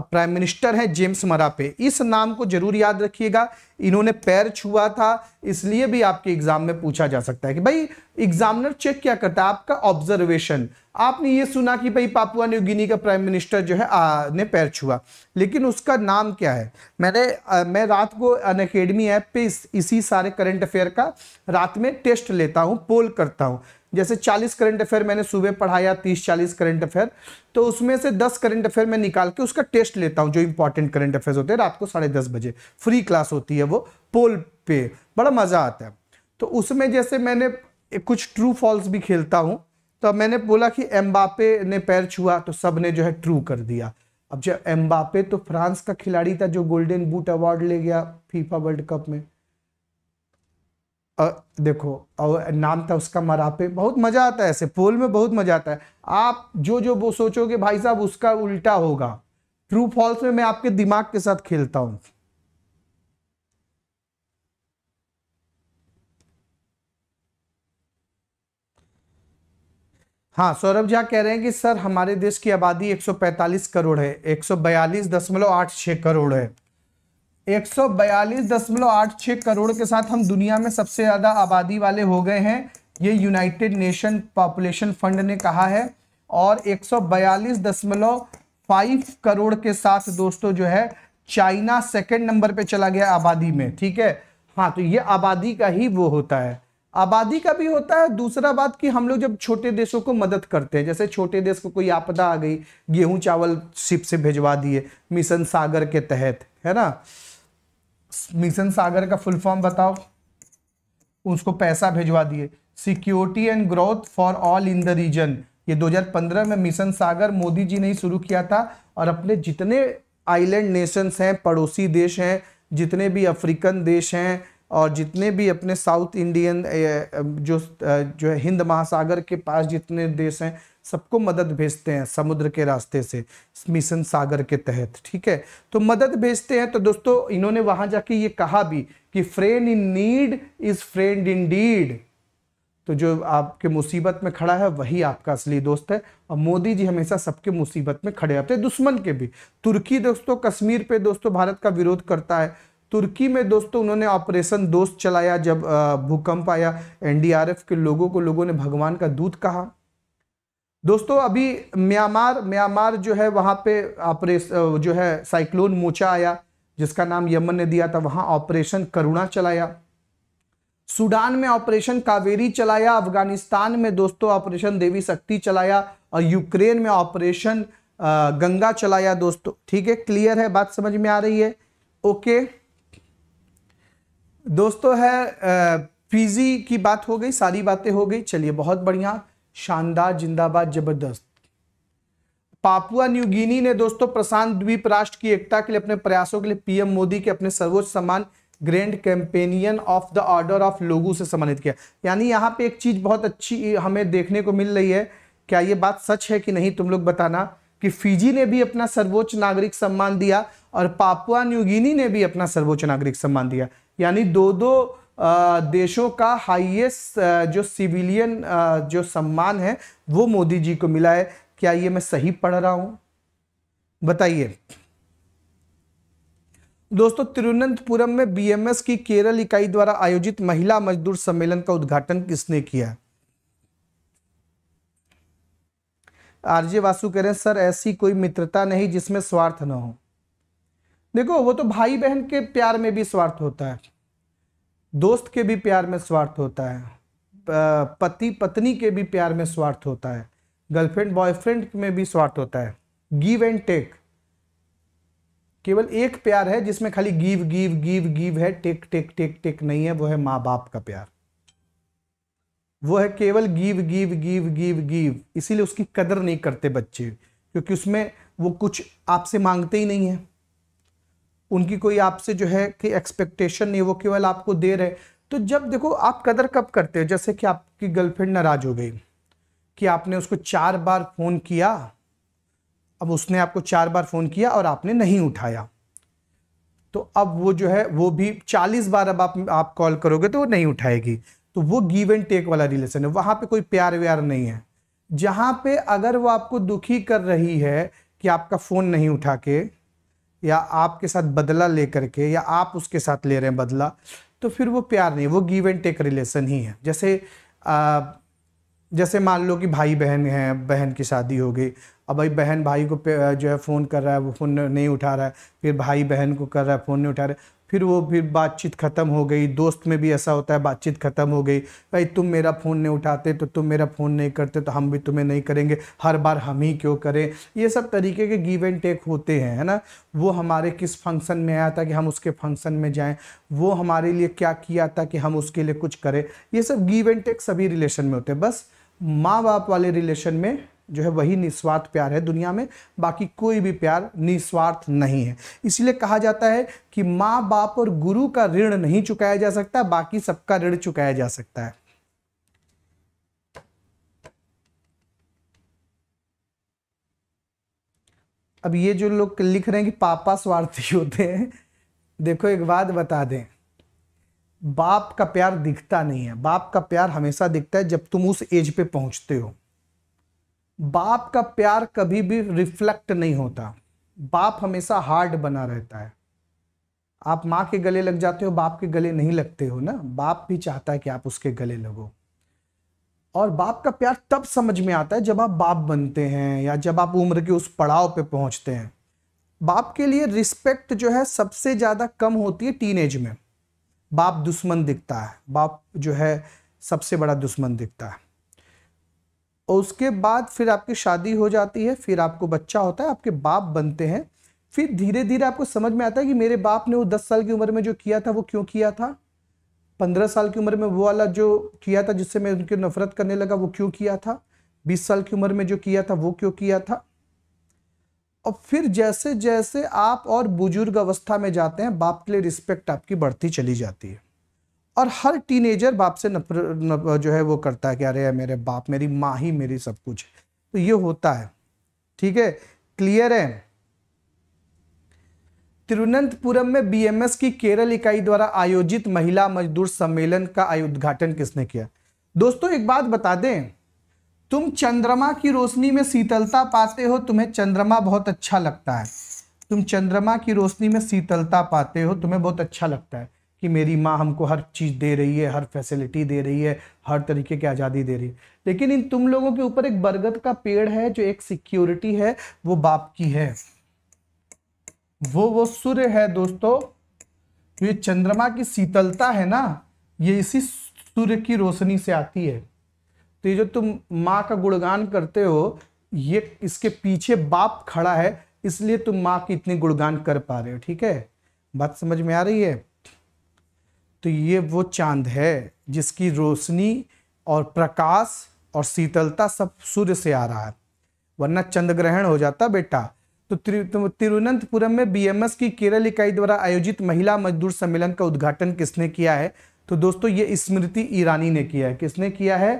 S1: प्राइम मिनिस्टर हैं जेम्स मरापे इस नाम को जरूर याद रखिएगा इन्होंने पैर छुआ था इसलिए भी आपके एग्जाम में पूछा जा सकता है कि भाई एग्जामिनर चेक क्या करता है आपका ऑब्जर्वेशन आपने ये सुना कि भाई पापुआ न्यू गिनी का प्राइम मिनिस्टर जो है आ, ने पैर छुआ लेकिन उसका नाम क्या है मैंने आ, मैं रात को अन अकेडमी ऐप पे इस, इसी सारे करंट अफेयर का रात में टेस्ट लेता हूँ पोल करता हूँ जैसे 40 करंट अफेयर मैंने सुबह पढ़ाया 30-40 करंट अफेयर तो उसमें से 10 करंट अफेयर मैं निकाल के उसका टेस्ट लेता हूँ जो इंपॉर्टेंट करंट अफेयर्स होते हैं रात को साढ़े दस बजे फ्री क्लास होती है वो पोल पे बड़ा मज़ा आता है तो उसमें जैसे मैंने कुछ ट्रू फॉल्स भी खेलता हूँ तो मैंने बोला कि एम्बापे ने पैर छुआ तो सब ने जो है ट्रू कर दिया अब जब एम्बापे तो फ्रांस का खिलाड़ी था जो गोल्डन बूट अवार्ड ले गया फीफा वर्ल्ड कप में देखो और नाम था उसका मरापे बहुत मज़ा आता है ऐसे पोल में बहुत मज़ा आता है आप जो जो वो सोचोगे भाई साहब उसका उल्टा होगा ट्रू फॉल्स में मैं आपके दिमाग के साथ खेलता हूं हाँ सौरभ झा कह रहे हैं कि सर हमारे देश की आबादी 145 करोड़ है 142.86 करोड़ है 142.86 करोड़ के साथ हम दुनिया में सबसे ज़्यादा आबादी वाले हो गए हैं ये यूनाइटेड नेशन पॉपुलेशन फंड ने कहा है और 142.5 करोड़ के साथ दोस्तों जो है चाइना सेकंड नंबर पे चला गया आबादी में ठीक है हाँ तो ये आबादी का ही वो होता है आबादी का भी होता है दूसरा बात कि हम लोग जब छोटे देशों को मदद करते हैं जैसे छोटे देश को कोई आपदा आ गई गेहूं चावल शिप से भिजवा दिए मिशन सागर के तहत है ना मिशन सागर का फुल फॉर्म बताओ उसको पैसा भिजवा दिए security and growth for all in the region ये 2015 में मिशन सागर मोदी जी ने ही शुरू किया था और अपने जितने आइलैंड नेशंस हैं पड़ोसी देश हैं जितने भी अफ्रीकन देश हैं और जितने भी अपने साउथ इंडियन जो जो है हिंद महासागर के पास जितने देश हैं सबको मदद भेजते हैं समुद्र के रास्ते से मिशन सागर के तहत ठीक है तो मदद भेजते हैं तो दोस्तों इन्होंने वहां जाके ये कहा भी कि friend in need is friend in deed तो जो आपके मुसीबत में खड़ा है वही आपका असली दोस्त है और मोदी जी हमेशा सबके मुसीबत में खड़े रहते हैं तो दुश्मन के भी तुर्की दोस्तों कश्मीर पे दोस्तों भारत का विरोध करता है तुर्की में दोस्तों उन्होंने ऑपरेशन दोस्त चलाया जब भूकंप आया एनडीआरएफ के लोगों को लोगों ने भगवान का दूध कहा दोस्तों अभी म्यांमार म्यांमार जो है वहाँ पे ऑपरेश जो है साइक्लोन मोचा आया जिसका नाम यमन ने दिया था वहाँ ऑपरेशन करुणा चलाया सूडान में ऑपरेशन कावेरी चलाया अफगानिस्तान में दोस्तों ऑपरेशन देवी शक्ति चलाया और यूक्रेन में ऑपरेशन गंगा चलाया दोस्तों ठीक है क्लियर है बात समझ में आ रही है ओके दोस्तों है पीजी की बात हो गई सारी बातें हो गई चलिए बहुत बढ़िया शानदार जिंदाबाद जबरदस्त पापुआ न्यू गिनी ने दोस्तों प्रशांत द्वीप राष्ट्र की एकता के लिए अपने प्रयासों के लिए पीएम मोदी के अपने सर्वोच्च सम्मान grand companion of the order of Logohu से सम्मानित किया यानी यहाँ पे एक चीज बहुत अच्छी हमें देखने को मिल रही है क्या ये बात सच है कि नहीं तुम लोग बताना कि फिजी ने भी अपना सर्वोच्च नागरिक सम्मान दिया और पापुआ न्यूगिनी ने भी अपना सर्वोच्च नागरिक सम्मान दिया यानी दो दो देशों का हाईएस्ट जो सिविलियन जो सम्मान है वो मोदी जी को मिला है क्या ये मैं सही पढ़ रहा हूं बताइए दोस्तों तिरुवनंतपुरम में बीएमएस की केरल इकाई द्वारा आयोजित महिला मजदूर सम्मेलन का उद्घाटन किसने किया आरजे वासु कह रहे हैं सर ऐसी कोई मित्रता नहीं जिसमें स्वार्थ ना हो देखो वो तो भाई बहन के प्यार में भी स्वार्थ होता है दोस्त के भी प्यार में स्वार्थ होता है पति पत्नी के भी प्यार में स्वार्थ होता है गर्लफ्रेंड बॉयफ्रेंड में भी स्वार्थ होता है गिव एंड टेक केवल एक प्यार है जिसमें खाली गिव गिव गिव गिव है टेक टेक टेक टेक नहीं है वो है माँ बाप का प्यार वो है केवल give give give give give इसीलिए उसकी कदर नहीं करते बच्चे क्योंकि उसमें वो कुछ आपसे मांगते ही नहीं है उनकी कोई आपसे जो है कि एक्सपेक्टेशन नहीं वो केवल आपको दे रहे तो जब देखो आप कदर कब करते हो जैसे कि आपकी गर्लफ्रेंड नाराज हो गई कि आपने उसको चार बार फ़ोन किया अब उसने आपको चार बार फ़ोन किया और आपने नहीं उठाया तो अब वो जो है वो भी चालीस बार अब आप आप कॉल करोगे तो वो नहीं उठाएगी तो वो गिव एंड टेक वाला रिलेशन है वहां पे कोई प्यार व्यार नहीं है जहां पे अगर वो आपको दुखी कर रही है कि आपका फ़ोन नहीं उठा के या आपके साथ बदला लेकर के या आप उसके साथ ले रहे हैं बदला तो फिर वो प्यार नहीं वो गिव एंड टेक रिलेशन ही है जैसे आ, जैसे मान लो कि भाई बहन हैं बहन की शादी हो गई अब भाई बहन भाई को जो है फ़ोन कर रहा है वो फ़ोन नहीं उठा रहा है फिर भाई बहन को कर रहा है फ़ोन नहीं उठा रहा है फिर वो फिर बातचीत ख़त्म हो गई दोस्त में भी ऐसा होता है बातचीत ख़त्म हो गई भाई तुम मेरा फ़ोन नहीं उठाते तो तुम मेरा फ़ोन नहीं करते तो हम भी तुम्हें नहीं करेंगे हर बार हम ही क्यों करें ये सब तरीके के गिव एंड टेक होते हैं है ना वो हमारे किस फंक्शन में आया था कि हम उसके फंक्शन में जाएँ वो हमारे लिए क्या किया था कि हम उसके लिए कुछ करें ये सब गिव एंड टेक सभी रिलेशन में होते हैं बस माँ बाप वाले रिलेशन में जो है वही निस्वार्थ प्यार है दुनिया में बाकी कोई भी प्यार निस्वार्थ नहीं है इसलिए कहा जाता है कि माँ बाप और गुरु का ऋण नहीं चुकाया जा सकता बाकी सबका ऋण चुकाया जा सकता है अब ये जो लोग लिख रहे हैं कि पापा स्वार्थी होते हैं देखो एक बात बता दें बाप का प्यार दिखता नहीं है बाप का प्यार हमेशा दिखता है जब तुम उस एज पे पहुंचते हो बाप का प्यार कभी भी रिफ्लेक्ट नहीं होता बाप हमेशा हार्ड बना रहता है आप माँ के गले लग जाते हो बाप के गले नहीं लगते हो ना बाप भी चाहता है कि आप उसके गले लगो और बाप का प्यार तब समझ में आता है जब आप बाप बनते हैं या जब आप उम्र के उस पड़ाव पे पहुंचते हैं बाप के लिए रिस्पेक्ट जो है सबसे ज़्यादा कम होती है टीनेज में बाप दुश्मन दिखता है बाप जो है सबसे बड़ा दुश्मन दिखता है और उसके बाद फिर आपकी शादी हो जाती है फिर आपको बच्चा होता है आपके बाप बनते हैं फिर धीरे धीरे आपको समझ में आता है कि मेरे बाप ने वो दस साल की उम्र में जो किया था वो क्यों किया था पंद्रह साल की उम्र में वो वाला जो किया था जिससे मैं उनकी नफरत करने लगा वो क्यों किया था बीस साल की उम्र में जो किया था वो क्यों किया था और फिर जैसे जैसे आप और बुजुर्ग अवस्था में जाते हैं बाप के लिए रिस्पेक्ट आपकी बढ़ती चली जाती है और हर टीनेजर बाप से नफर नप, जो है वो करता है कि अरे मेरे बाप मेरी माँ ही मेरी सब कुछ है तो ये होता है ठीक है क्लियर है तिरुवनंतपुरम में बीएमएस की केरल इकाई द्वारा आयोजित महिला मजदूर सम्मेलन का उद्घाटन किसने किया दोस्तों एक बात बता दें तुम चंद्रमा की रोशनी में शीतलता पाते हो तुम्हें चंद्रमा बहुत अच्छा लगता है तुम चंद्रमा की रोशनी में शीतलता पाते हो तुम्हें बहुत अच्छा लगता है कि मेरी माँ हमको हर चीज़ दे रही है हर फैसिलिटी दे रही है हर तरीके की आज़ादी दे रही है लेकिन इन तुम लोगों के ऊपर एक बरगद का पेड़ है जो एक सिक्योरिटी है वो बाप की है वो वो सूर्य है दोस्तों ये चंद्रमा की शीतलता है ना ये इसी सूर्य की रोशनी से आती है तो ये जो तुम माँ का गुणगान करते हो ये इसके पीछे बाप खड़ा है इसलिए तुम माँ की इतनी गुणगान कर पा रहे हो ठीक है बात समझ में आ रही है तो ये वो चांद है जिसकी रोशनी और प्रकाश और शीतलता सब सूर्य से आ रहा है वरना चंद्र ग्रहण हो जाता बेटा तो, तो तिरुवनंतपुरम में बीएमएस की केरल इकाई द्वारा आयोजित महिला मजदूर सम्मेलन का उद्घाटन किसने किया है तो दोस्तों ये स्मृति ईरानी ने किया है किसने किया है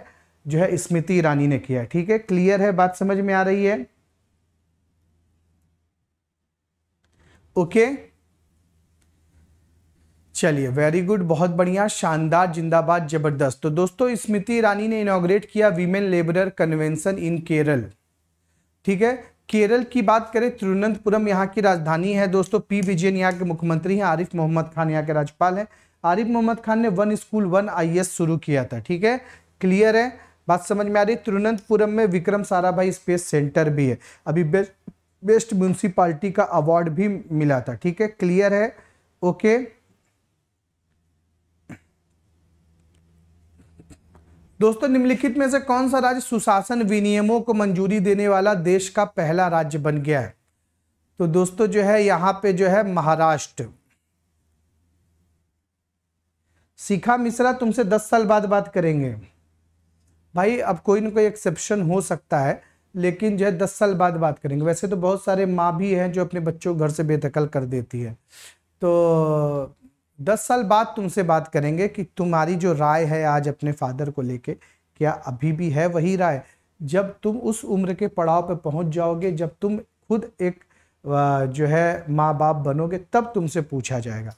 S1: जो है स्मृति ईरानी ने किया है ठीक है क्लियर है बात समझ में आ रही है ओके okay? चलिए वेरी गुड बहुत बढ़िया शानदार जिंदाबाद जबरदस्त तो दोस्तों स्मृति ईरानी ने इनोग्रेट किया women labourer convention in Kerala ठीक है केरल की बात करें तिरुवनंतपुरम यहाँ की राजधानी है दोस्तों पी विजयन यहाँ के मुख्यमंत्री हैं आरिफ मोहम्मद खान यहाँ के राज्यपाल हैं आरिफ मोहम्मद खान ने वन स्कूल वन आई शुरू किया था ठीक है क्लियर है बात समझ में आ रही है तिरुवनंतपुरम में विक्रम साराभाई स्पेस सेंटर भी है अभी बेस्ट बेस्ट म्यूनसिपाल्टी का अवार्ड भी मिला था ठीक है क्लियर है ओके दोस्तों निम्नलिखित में से कौन सा राज्य सुशासन विनियमों को मंजूरी देने वाला देश का पहला राज्य बन गया है तो दोस्तों जो है यहां पे जो है महाराष्ट्र शिखा मिश्रा तुमसे दस साल बाद बात करेंगे भाई अब कोई ना कोई एक्सेप्शन हो सकता है लेकिन जो है दस साल बाद बात करेंगे वैसे तो बहुत सारे माँ भी हैं जो अपने बच्चों घर से बेदखल कर देती है तो दस साल बाद तुमसे बात करेंगे कि तुम्हारी जो राय है आज अपने फादर को लेके क्या अभी भी है वही राय जब तुम उस उम्र के पड़ाव पे पहुंच जाओगे जब तुम खुद एक जो है माँ बाप बनोगे तब तुमसे पूछा जाएगा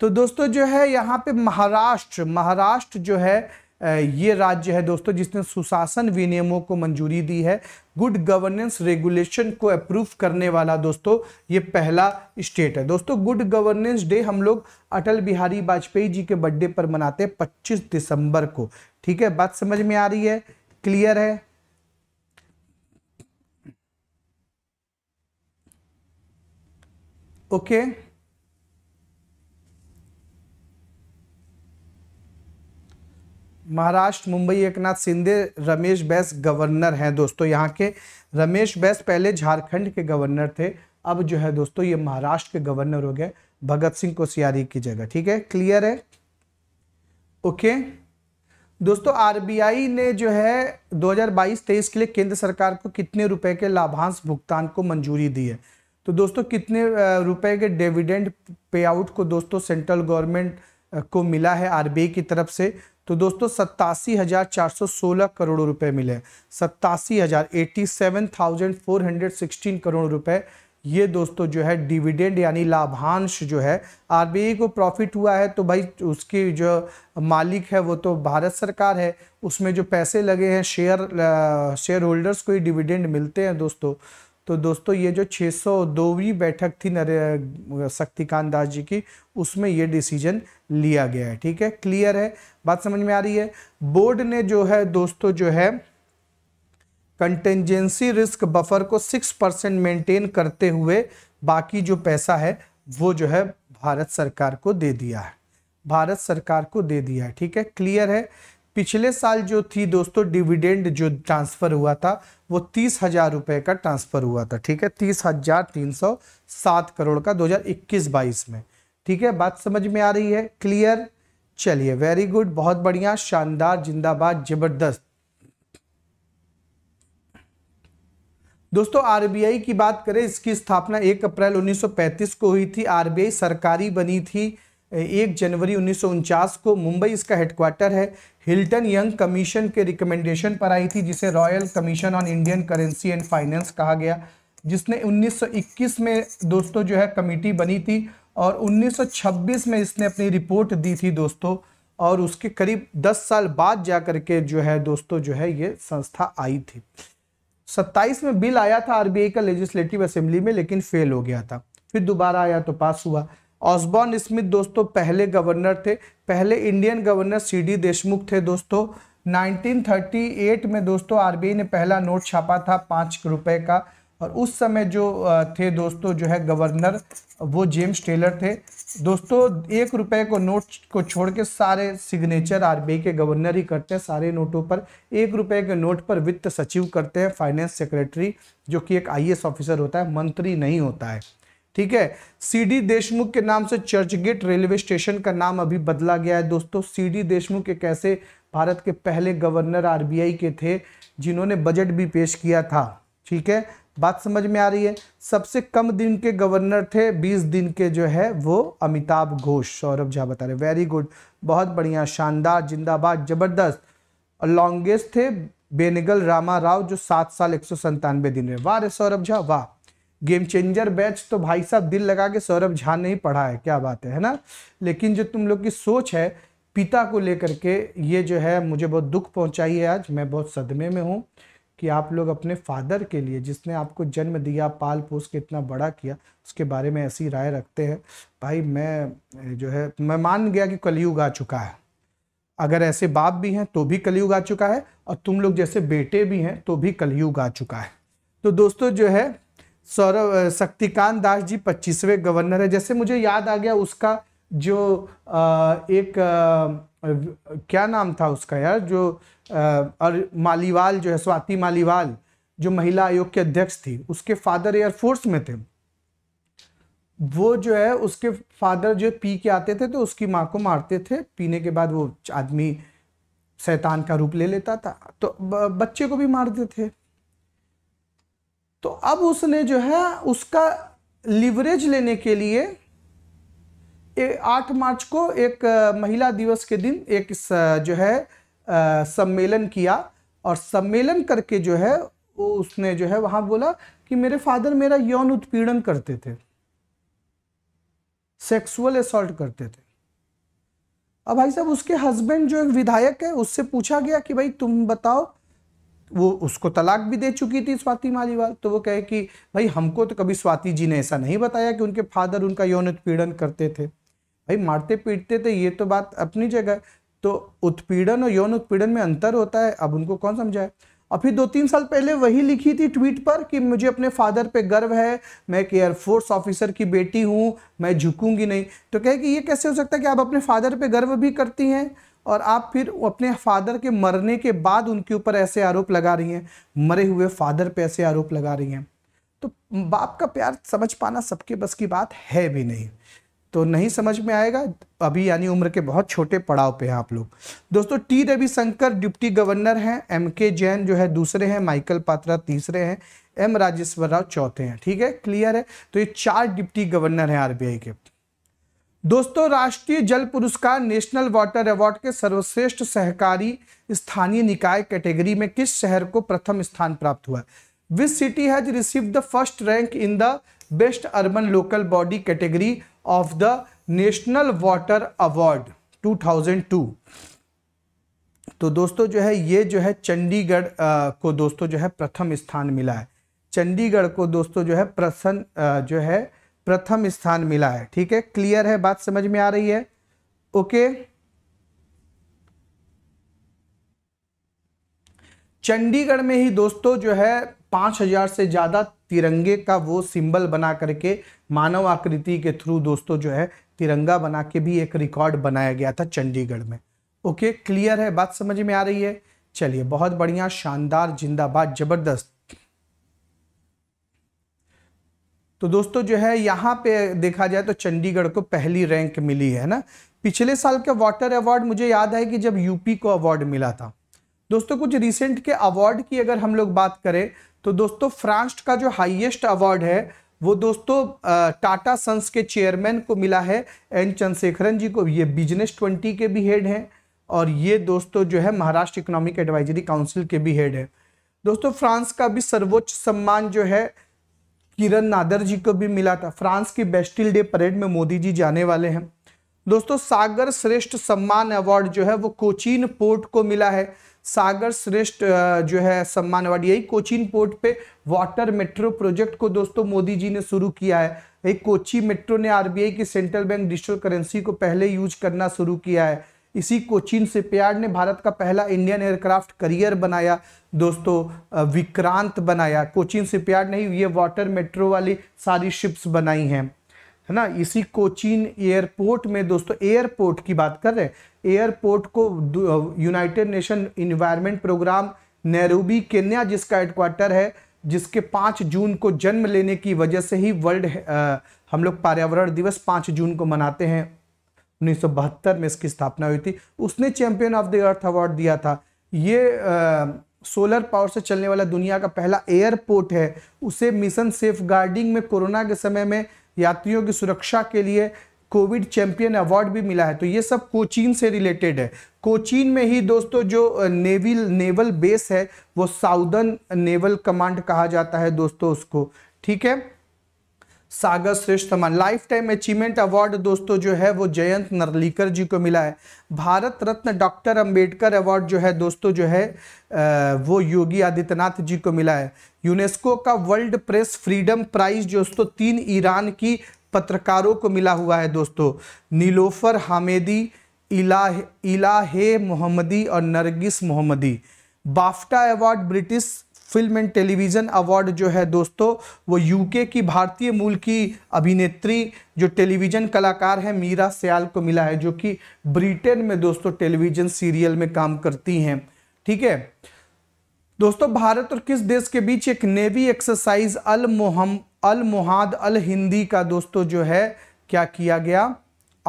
S1: तो दोस्तों जो है यहाँ पे महाराष्ट्र महाराष्ट्र जो है ये राज्य है दोस्तों जिसने सुशासन विनियमों को मंजूरी दी है गुड गवर्नेंस रेगुलेशन को अप्रूव करने वाला दोस्तों ये पहला स्टेट है दोस्तों गुड गवर्नेंस डे हम लोग अटल बिहारी वाजपेयी जी के बर्थडे पर मनाते हैं पच्चीस दिसंबर को ठीक है बात समझ में आ रही है क्लियर है okay okay. Maharashtra Mumbai Eknath Shinde Ramesh Bais governor हैं दोस्तों यहाँ के रमेश बैस पहले झारखंड के गवर्नर थे अब जो है दोस्तों ये महाराष्ट्र के गवर्नर हो गए भगत सिंह कोशियारी की जगह ठीक है क्लियर है ओके दोस्तों आरबीआई ने जो है 2022-23 के लिए केंद्र सरकार को कितने रुपए के लाभांश भुगतान को मंजूरी दी है तो दोस्तों कितने रुपए के डिविडेंड पे आउट को दोस्तों सेंट्रल गवर्नमेंट को मिला है आरबीआई की तरफ से तो दोस्तों सत्तासी हज़ार चार सौ सोलह करोड़ रुपए मिले सत्तासी हज़ार eighty seven thousand four hundred sixteen crore रुपए ये दोस्तों जो है डिविडेंड यानी लाभांश जो है आरबीआई को प्रॉफिट हुआ है तो भाई उसकी जो मालिक है वो तो भारत सरकार है उसमें जो पैसे लगे हैं शेयर शेयर होल्डर्स को ही डिविडेंड मिलते हैं दोस्तों तो दोस्तों ये जो छः सौ बैठक थी नरे शक्तिकांत दास जी की उसमें ये डिसीजन लिया गया है ठीक है क्लियर है बात समझ में आ रही है बोर्ड ने जो है दोस्तों जो है कंटेंजेंसी रिस्क बफर को सिक्स परसेंट मेंटेन करते हुए बाकी जो पैसा है वो जो है भारत सरकार को दे दिया है भारत सरकार को दे दिया है ठीक है क्लियर है पिछले साल जो थी दोस्तों डिविडेंड जो ट्रांसफ़र हुआ था वो तीस हज़ार रुपये का ट्रांसफ़र हुआ था ठीक है तीस हज़ार तीन सौ सात करोड़ का दो हज़ार इक्कीस बाईस में ठीक है बात समझ में आ रही है क्लियर चलिए वेरी गुड बहुत बढ़िया शानदार जिंदाबाद जबरदस्त दोस्तों आरबीआई की बात करें इसकी स्थापना 1 अप्रैल 1935 को हुई थी आरबीआई सरकारी बनी थी एक जनवरी उन्नीस को मुंबई इसका हेडक्वार्टर है हिल्टन यंग कमीशन के रिकमेंडेशन पर आई थी जिसे royal commission on Indian currency and finance कहा गया जिसने 1921 में दोस्तों जो है कमेटी बनी थी और 1926 में इसने अपनी रिपोर्ट दी थी दोस्तों और उसके करीब 10 साल बाद जा कर के जो है दोस्तों जो है ये संस्था आई थी 27 में बिल आया था आरबीआई का लेजिस्लेटिव असेंबली में लेकिन फेल हो गया था फिर दोबारा आया तो पास हुआ ऑसबॉर्न स्मिथ दोस्तों पहले गवर्नर थे पहले Indian governor C D Deshmukh थे दोस्तों 1938 में दोस्तों आरबीआई ने पहला नोट छापा था पाँच रुपए का और उस समय जो थे दोस्तों जो है गवर्नर वो जेम्स टेलर थे दोस्तों एक रुपए को नोट को छोड़ के सारे सिग्नेचर आरबीआई के गवर्नर ही करते हैं सारे नोटों पर एक रुपए के नोट पर वित्त सचिव करते हैं फाइनेंस सेक्रेटरी जो कि एक आईएएस ऑफिसर होता है मंत्री नहीं होता है ठीक है सीडी देशमुख के नाम से चर्चगेट रेलवे स्टेशन का नाम अभी बदला गया है दोस्तों सी देशमुख एक ऐसे भारत के पहले गवर्नर आर के थे जिन्होंने बजट भी पेश किया था ठीक है बात समझ में आ रही है सबसे कम दिन के गवर्नर थे 20 दिन के जो है वो अमिताभ घोष सौरभ झा बता रहे वेरी गुड बहुत बढ़िया शानदार जिंदाबाद जबरदस्त और लॉन्गेस्ट थे बेनेगल रामा राव जो सात साल एक दिन रहे वाह रे सौरभ झा वाह गेम चेंजर बैच तो भाई साहब दिल लगा के सौरभ झा ने ही पढ़ा है क्या बात है है ना लेकिन जो तुम लोग की सोच है पिता को लेकर के ये जो है मुझे बहुत दुख पहुंचाई है आज मैं बहुत सदमे में हूँ कि आप लोग अपने फादर के लिए जिसने आपको जन्म दिया पाल पोस के इतना बड़ा किया उसके बारे में ऐसी राय रखते हैं भाई मैं जो है मैं मान गया कि कलयुग आ चुका है अगर ऐसे बाप भी हैं तो भी कलयुग आ चुका है और तुम लोग जैसे बेटे भी हैं तो भी कलयुग आ चुका है तो दोस्तों जो है सौरभ शक्तिकांत दास जी पच्चीसवें गवर्नर है जैसे मुझे याद आ गया उसका जो आ, एक आ, क्या नाम था उसका यार जो और मालीवाल जो है स्वाति मालीवाल जो महिला आयोग के अध्यक्ष थी उसके फादर एयरफोर्स में थे वो जो है उसके फादर जो पी के आते थे तो उसकी माँ को मारते थे पीने के बाद वो आदमी शैतान का रूप ले लेता था तो बच्चे को भी मारते थे तो अब उसने जो है उसका लिवरेज लेने के लिए आठ मार्च को एक महिला दिवस के दिन एक जो है सम्मेलन किया और सम्मेलन करके जो है उसने जो है वहां बोला कि मेरे फादर मेरा यौन उत्पीड़न करते थे सेक्सुअल असॉल्ट करते थे अब भाई साहब उसके हस्बैंड जो एक विधायक है उससे पूछा गया कि भाई तुम बताओ वो उसको तलाक भी दे चुकी थी स्वाति मालीवाल तो वो कहे कि भाई हमको तो कभी स्वाति जी ने ऐसा नहीं बताया कि उनके फादर उनका यौन उत्पीड़न करते थे भाई मारते पीटते थे ये तो बात अपनी जगह तो उत्पीड़न और यौन उत्पीड़न में अंतर होता है अब उनको कौन समझाए और फिर दो तीन साल पहले वही लिखी थी ट्वीट पर कि मुझे अपने फादर पे गर्व है मैं एक एयरफोर्स ऑफिसर की बेटी हूँ मैं झुकूंगी नहीं तो कहे कि ये कैसे हो सकता है कि आप अपने फादर पे गर्व भी करती हैं और आप फिर अपने फादर के मरने के बाद उनके ऊपर ऐसे आरोप लगा रही हैं मरे हुए फादर पे ऐसे आरोप लगा रही हैं तो बाप का प्यार समझ पाना सबके बस की बात है भी नहीं तो नहीं समझ में आएगा अभी यानी उम्र के बहुत छोटे पड़ाव पे हैं आप लोग दोस्तों टी रविशंकर डिप्टी गवर्नर हैं एम के जैन जो है दूसरे हैं माइकल पात्रा तीसरे हैं एम राजेश्वर राव चौथे हैं ठीक है क्लियर है तो ये चार डिप्टी गवर्नर हैं आरबीआई के दोस्तों राष्ट्रीय जल पुरस्कार नेशनल वाटर अवार्ड के सर्वश्रेष्ठ सहकारी स्थानीय निकाय कैटेगरी में किस शहर को प्रथम स्थान प्राप्त हुआ which city has receive the first rank in the best urban local body category of the national water award 2002 तो दोस्तों जो है ये जो है चंडीगढ़ को दोस्तों जो है प्रथम स्थान मिला है चंडीगढ़ को दोस्तों जो है प्रसन्न जो है प्रथम स्थान मिला है ठीक है क्लियर है बात समझ में आ रही है ओके चंडीगढ़ में ही दोस्तों जो है पांच हजार से ज़्यादा तिरंगे का वो सिंबल बना करके मानव आकृति के थ्रू दोस्तों जो है तिरंगा बना के भी एक रिकॉर्ड बनाया गया था चंडीगढ़ में ओके क्लियर है बात समझ में आ रही है चलिए बहुत बढ़िया शानदार जिंदाबाद जबरदस्त तो दोस्तों जो है यहाँ पे देखा जाए तो चंडीगढ़ को पहली रैंक मिली है ना पिछले साल का वाटर अवार्ड मुझे याद है कि जब यूपी को अवार्ड मिला था दोस्तों कुछ रिसेंट के अवार्ड की अगर हम लोग बात करें तो दोस्तों फ्रांस्ट का जो हाईएस्ट अवार्ड है वो दोस्तों टाटा सन्स के चेयरमैन को मिला है एन चंद्रशेखरन जी को ये बिजनेस ट्वेंटी के भी हेड हैं और ये दोस्तों जो है महाराष्ट्र इकोनॉमिक एडवाइजरी काउंसिल के भी हेड है दोस्तों फ्रांस का भी सर्वोच्च सम्मान जो है किरण नादर जी को भी मिला था फ्रांस की बेस्टिल डे परेड में मोदी जी जाने वाले हैं दोस्तों सागर श्रेष्ठ सम्मान अवार्ड जो है वो कोचीन पोर्ट को मिला है सागर श्रेष्ठ जो है सम्मान अवार्ड यही कोचिन पोर्ट पे वाटर मेट्रो प्रोजेक्ट को दोस्तों मोदी जी ने शुरू किया है एक कोची मेट्रो ने आरबीआई की सेंट्रल बैंक डिजिटल करेंसी को पहले यूज करना शुरू किया है इसी कोचिन से प्यार ने भारत का पहला इंडियन एयरक्राफ्ट करियर बनाया दोस्तों विक्रांत बनाया कोचिन से प्यार ने ये वाटर मेट्रो वाली सारी शिप्स बनाई हैं है ना इसी कोचीन एयरपोर्ट में दोस्तों एयरपोर्ट की बात कर रहे हैं एयरपोर्ट को United Nation environment programme Nairobi Kenya जिसका हेडक्वार्टर है जिसके पाँच जून को जन्म लेने की वजह से ही वर्ल्ड हम लोग पर्यावरण दिवस पाँच जून को मनाते हैं 1972 में इसकी स्थापना हुई थी उसने champion of the earth award दिया था ये आ, सोलर पावर से चलने वाला दुनिया का पहला एयरपोर्ट है उसे मिशन सेफ गार्डिंग में कोरोना के समय में यात्रियों की सुरक्षा के लिए कोविड चैंपियन अवार्ड भी मिला है तो ये सब कोचीन से रिलेटेड है कोचीन में ही दोस्तों जो नेवल नेवल बेस है वो साउदर्न नेवल कमांड कहा जाता है दोस्तों उसको ठीक है सागर सम्मान लाइफ टाइम अचीवमेंट अवार्ड दोस्तों जो है वो जयंत नरलीकर जी को मिला है भारत रत्न डॉक्टर अंबेडकर अवार्ड जो है दोस्तों जो है वो योगी आदित्यनाथ जी को मिला है यूनेस्को का वर्ल्ड प्रेस फ्रीडम प्राइज दोस्तों तीन ईरान की पत्रकारों को मिला हुआ है दोस्तों नीलोफर हामेदी इला इलाहे मोहम्मदी और Narges Mohammadi BAFTA award British film and television award जो है दोस्तों वो यूके की भारतीय मूल की अभिनेत्री जो टेलीविज़न कलाकार है मीरा सयाल को मिला है जो कि ब्रिटेन में दोस्तों टेलीविज़न सीरियल में काम करती हैं ठीक है दोस्तों भारत और किस देश के बीच एक navy exercise Al Moham Al Mohed Al Hindi का दोस्तों जो है क्या किया गया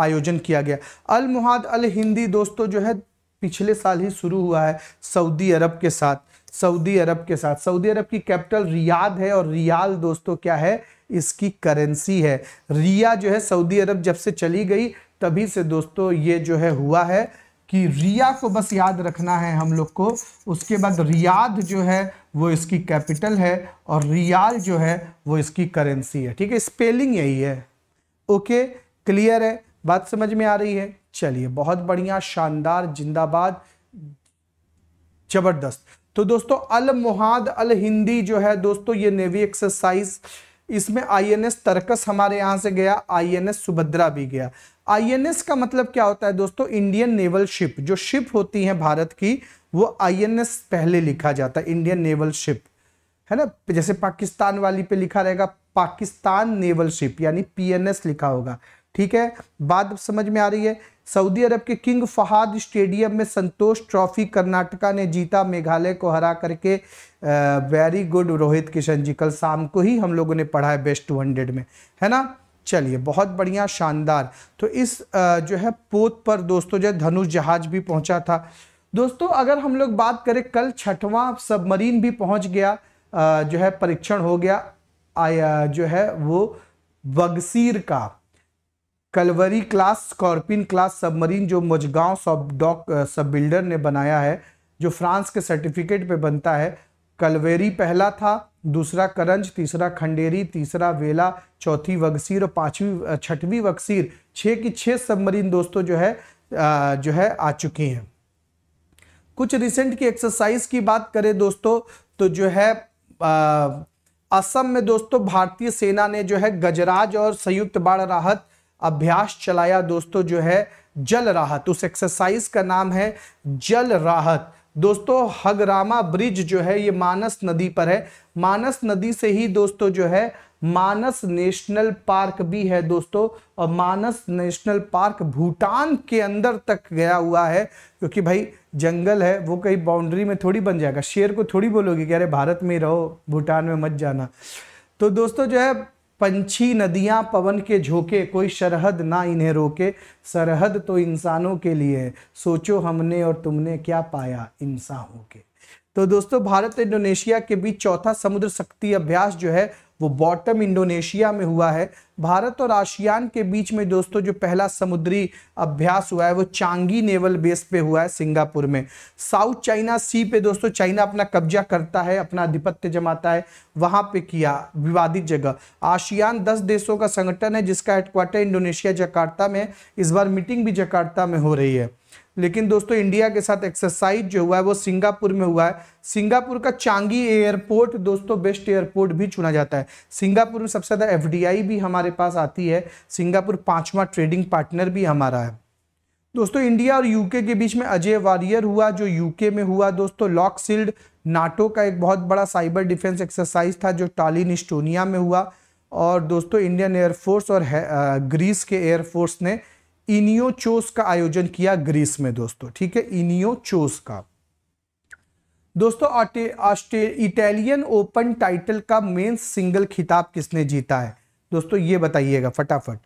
S1: आयोजन किया गया अल मोहाद अल हिंदी दोस्तों जो है पिछले साल ही शुरू हुआ है सऊदी अरब के साथ सऊदी अरब के साथ सऊदी अरब की कैपिटल रियाद है और रियाल दोस्तों क्या है इसकी करेंसी है रिया जो है सऊदी अरब जब से चली गई तभी से दोस्तों ये जो है हुआ है कि रिया को बस याद रखना है हम लोग को उसके बाद रियाद जो है वो इसकी कैपिटल है और रियाल जो है वो इसकी करेंसी है ठीक है स्पेलिंग यही है ओके क्लियर है बात समझ में आ रही है चलिए बहुत बढ़िया शानदार जिंदाबाद जबरदस्त तो दोस्तों अल मुहाद अल हिंदी जो है दोस्तों ये नेवी एक्सरसाइज इसमें आईएनएस तरकस हमारे यहाँ से गया आईएनएस सुभद्रा भी गया आईएनएस का मतलब क्या होता है दोस्तों इंडियन नेवल शिप जो शिप होती है भारत की वो आईएनएस पहले लिखा जाता है इंडियन नेवल शिप है ना जैसे पाकिस्तान वाली पे लिखा रहेगा पाकिस्तान नेवल शिप यानी पीएनएस लिखा होगा ठीक है बात समझ में आ रही है सऊदी अरब के किंग फहाद स्टेडियम में संतोष ट्रॉफी कर्नाटका ने जीता मेघालय को हरा करके वेरी गुड रोहित किशन जी कल शाम को ही हम लोगों ने पढ़ा है बेस्ट टू हंड्रेड में है ना चलिए बहुत बढ़िया शानदार तो इस जो है पोत पर दोस्तों जो धनुष जहाज भी पहुंचा था दोस्तों अगर हम लोग बात करें कल छठवां सबमरीन भी पहुंच गया जो है परीक्षण हो गया आया जो है वो बगसीर का Kalvari class Scorpene class submarine जो मजगांव सब डॉक सब बिल्डर ने बनाया है जो फ्रांस के सर्टिफिकेट पे बनता है कलवेरी पहला था दूसरा करंज तीसरा खंडेरी तीसरा वेला चौथी वगसीर और पांचवी छठवीं वगसीर छः की छः सबमरीन दोस्तों जो है जो है आ चुकी हैं कुछ रिसेंट की एक्सरसाइज की बात करें दोस्तों तो जो है आ, असम में दोस्तों भारतीय सेना ने जो है गजराज और संयुक्त बाढ़ राहत अभ्यास चलाया दोस्तों जो है जल राहत उस एक्सरसाइज का नाम है जल राहत दोस्तों हगरामा ब्रिज जो है ये मानस नदी पर है मानस नदी से ही दोस्तों जो है मानस नेशनल पार्क भी है दोस्तों और मानस नेशनल पार्क भूटान के अंदर तक गया हुआ है क्योंकि भाई जंगल है वो कहीं बाउंड्री में थोड़ी बन जाएगा शेर को थोड़ी बोलोगे कि अरे भारत में रहो भूटान में मत जाना तो दोस्तों जो है पंछी नदियाँ पवन के झोंके कोई सरहद ना इन्हें रोके सरहद तो इंसानों के लिए है सोचो हमने और तुमने क्या पाया इंसान होके तो दोस्तों भारत इंडोनेशिया के बीच चौथा समुद्र शक्ति अभ्यास जो है वो बॉटम इंडोनेशिया में हुआ है भारत और आसियान के बीच में दोस्तों जो पहला समुद्री अभ्यास हुआ है वो चांगी नेवल बेस पे हुआ है सिंगापुर में साउथ चाइना सी पे दोस्तों चाइना अपना कब्जा करता है अपना आधिपत्य जमाता है वहाँ पे किया विवादित जगह आसियान दस देशों का संगठन है जिसका हेडक्वार्टर इंडोनेशिया जकार्ता में इस बार मीटिंग भी जकार्ता में हो रही है लेकिन दोस्तों इंडिया के साथ एक्सरसाइज जो हुआ है वो सिंगापुर में हुआ है सिंगापुर का चांगी एयरपोर्ट दोस्तों बेस्ट एयरपोर्ट भी चुना जाता है सिंगापुर में सबसे ज़्यादा एफडीआई भी हमारे पास आती है सिंगापुर पाँचवा ट्रेडिंग पार्टनर भी हमारा है दोस्तों इंडिया और यूके के बीच में अजय वारियर हुआ जो यूके में हुआ दोस्तों लॉक सील्ड नाटो का एक बहुत बड़ा साइबर डिफेंस एक्सरसाइज था जो टालिन स्टोनिया में हुआ और दोस्तों इंडियन एयरफोर्स और ग्रीस के एयरफोर्स ने इनियोचोस का आयोजन किया ग्रीस में दोस्तों ठीक है इनियोचोस का दोस्तों ऑस्ट्रे इटालियन ओपन टाइटल का मेन सिंगल खिताब किसने जीता है दोस्तों ये बताइएगा फटाफट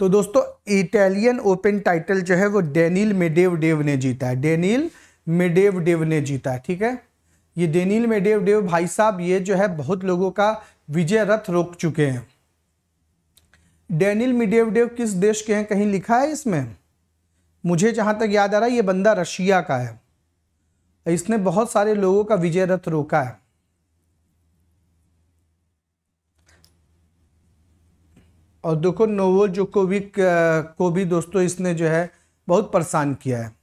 S1: तो दोस्तों इटालियन ओपन टाइटल जो है वो डेनिल मेडेव डेव ने जीता है डेनिल मेडेव डेव ने जीता है ठीक है ये डेनिल मेडेव डेव भाई साहब ये जो है बहुत लोगों का विजय रथ रोक चुके हैं डेनिल मिडेवडेव किस देश के हैं कहीं लिखा है इसमें मुझे जहाँ तक याद आ रहा है ये बंदा रशिया का है इसने बहुत सारे लोगों का विजय रथ रोका है और देखो नोवो जोकोविक को भी दोस्तों इसने जो है बहुत परेशान किया है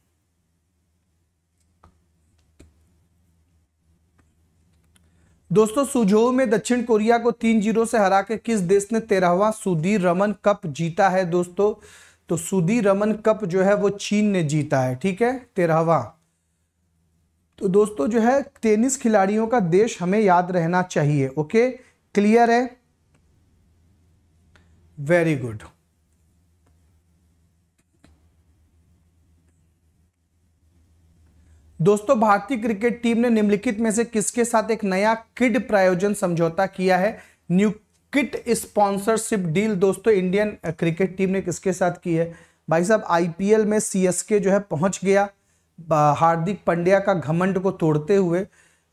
S1: दोस्तों सुझो में दक्षिण कोरिया को तीन जीरो से हरा के किस देश ने तेरहवा सुधीर रमन कप जीता है दोस्तों तो सुधीर रमन कप जो है वो चीन ने जीता है ठीक है तेरहवा तो दोस्तों जो है टेनिस खिलाड़ियों का देश हमें याद रहना चाहिए ओके क्लियर है वेरी गुड दोस्तों भारतीय क्रिकेट टीम ने निम्नलिखित में से किसके साथ एक नया किड प्रायोजन समझौता किया है न्यू किट स्पॉन्सरशिप डील दोस्तों इंडियन क्रिकेट टीम ने किसके साथ की है भाई साहब आईपीएल में सीएसके जो है पहुंच गया हार्दिक पंड्या का घमंड को तोड़ते हुए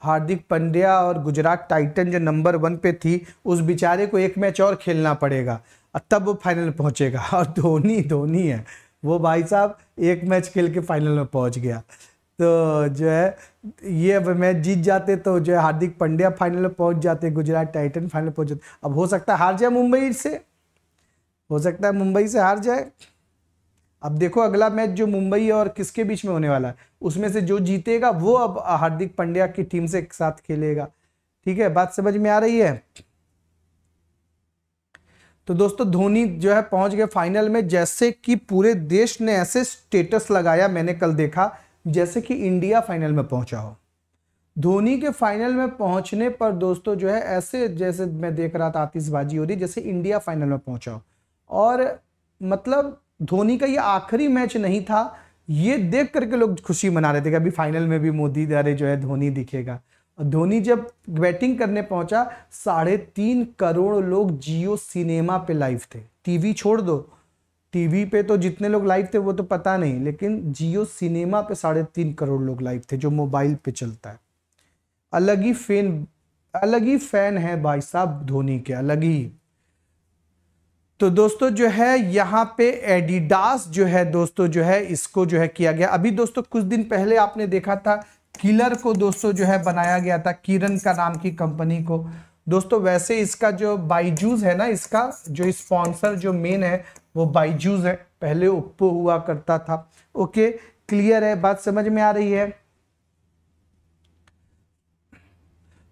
S1: हार्दिक पंड्या और गुजरात टाइटन जो नंबर वन पे थी उस बेचारे को एक मैच और खेलना पड़ेगा और तब वो फाइनल पहुंचेगा और धोनी धोनी है वो भाई साहब एक मैच खेल के फाइनल में पहुंच गया तो जो है ये मैच जीत जाते तो जो है हार्दिक पंड्या फाइनल में पहुंच जाते गुजरात टाइटन फाइनल पहुंच जाते अब हो सकता है हार जाए मुंबई से हो सकता है मुंबई से हार जाए अब देखो अगला मैच जो मुंबई और किसके बीच में होने वाला है उसमें से जो जीतेगा वो अब हार्दिक पंड्या की टीम से एक साथ खेलेगा ठीक है बात समझ में आ रही है तो दोस्तों धोनी जो है पहुंच गए फाइनल में जैसे कि पूरे देश ने ऐसे स्टेटस लगाया मैंने कल देखा जैसे कि इंडिया फाइनल में पहुंचा हो धोनी के फाइनल में पहुंचने पर दोस्तों जो है ऐसे जैसे मैं देख रहा था आतिशबाजी हो रही जैसे इंडिया फाइनल में पहुंचा हो और मतलब धोनी का ये आखिरी मैच नहीं था ये देख करके लोग खुशी मना रहे थे कि अभी फाइनल में भी मोदी अरे जो है धोनी दिखेगा धोनी जब बैटिंग करने पहुंचा साढ़े तीन करोड़ लोग जियो सिनेमा पे लाइव थे टीवी छोड़ दो टीवी पे तो जितने लोग लाइव थे वो तो पता नहीं लेकिन जियो सिनेमा पे साढ़े तीन करोड़ लोग लाइव थे जो मोबाइल पे चलता है अलग ही फैन अलग ही फैन है भाई साहब धोनी के अलग ही तो दोस्तों जो है यहाँ पे एडिडास जो है दोस्तों जो है इसको जो है किया गया अभी दोस्तों कुछ दिन पहले आपने देखा था किलर को दोस्तों जो है बनाया गया था किरण का नाम की कंपनी को दोस्तों वैसे इसका जो बाइजूज है ना इसका जो स्पॉन्सर जो मेन है वो बाइजूज है पहले ओप्पो हुआ करता था ओके क्लियर है बात समझ में आ रही है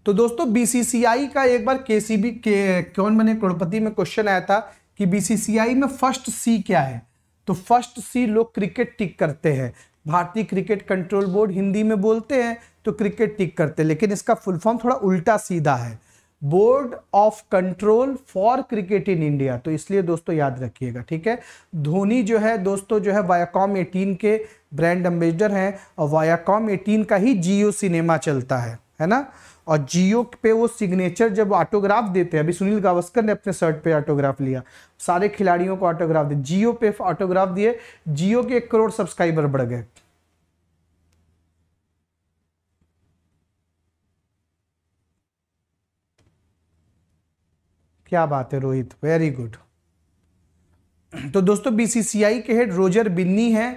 S1: तो दोस्तों बीसीसीआई का एक बार केसीबी के कौन बने कुलपति में क्वेश्चन आया था कि बीसीसीआई में फर्स्ट सी क्या है तो फर्स्ट सी लोग क्रिकेट टिक करते हैं भारतीय क्रिकेट कंट्रोल बोर्ड हिंदी में बोलते हैं तो क्रिकेट टिक करते हैं लेकिन इसका फुल फॉर्म थोड़ा उल्टा सीधा है board of control for cricket in India तो इसलिए दोस्तों याद रखिएगा ठीक है धोनी जो है दोस्तों जो है वायाकॉम एटीन के ब्रांड एम्बेसडर हैं और वायाकॉम एटीन का ही जियो सिनेमा चलता है है ना और जियो पे वो सिग्नेचर जब ऑटोग्राफ देते हैं अभी सुनील गावस्कर ने अपने शर्ट पे ऑटोग्राफ लिया सारे खिलाड़ियों को ऑटोग्राफ दिया जियो पे ऑटोग्राफ दिए जियो के एक करोड़ सब्सक्राइबर बढ़ गए क्या बात है रोहित वेरी गुड तो दोस्तों बीसीसीआई के हेड रोजर बिन्नी हैं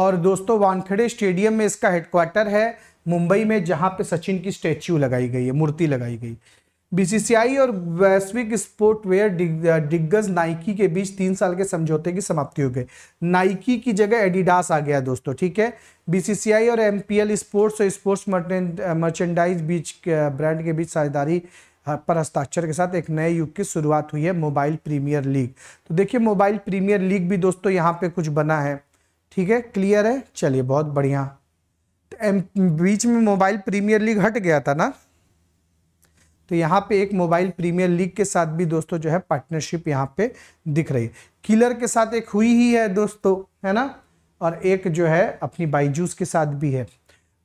S1: और दोस्तों वानखेड़े स्टेडियम में इसका हेडक्वार्टर है मुंबई में जहां पे सचिन की स्टैच्यू लगाई गई है मूर्ति लगाई गई बीसीसीआई और वैश्विक स्पोर्टवेयर दिग्गज नाइकी के बीच तीन साल के समझौते की समाप्ति हो गई नाइकी की जगह एडिडास आ गया दोस्तों ठीक है बीसीसीआई और एमपीएल स्पोर्ट्स और स्पोर्ट्स मर्चेंडाइज बीच ब्रांड के बीच साझेदारी हाँ, पर हस्ताक्षर के साथ एक नए युग की शुरुआत हुई है मोबाइल प्रीमियर लीग तो देखिए मोबाइल प्रीमियर लीग भी दोस्तों यहाँ पे कुछ बना है ठीक है क्लियर है चलिए बहुत बढ़िया तो बीच में मोबाइल प्रीमियर लीग हट गया था ना तो यहाँ पे एक मोबाइल प्रीमियर लीग के साथ भी दोस्तों जो है पार्टनरशिप यहाँ पे दिख रही है किलर के साथ एक हुई ही है दोस्तों है ना और एक जो है अपनी बाईजूस के साथ भी है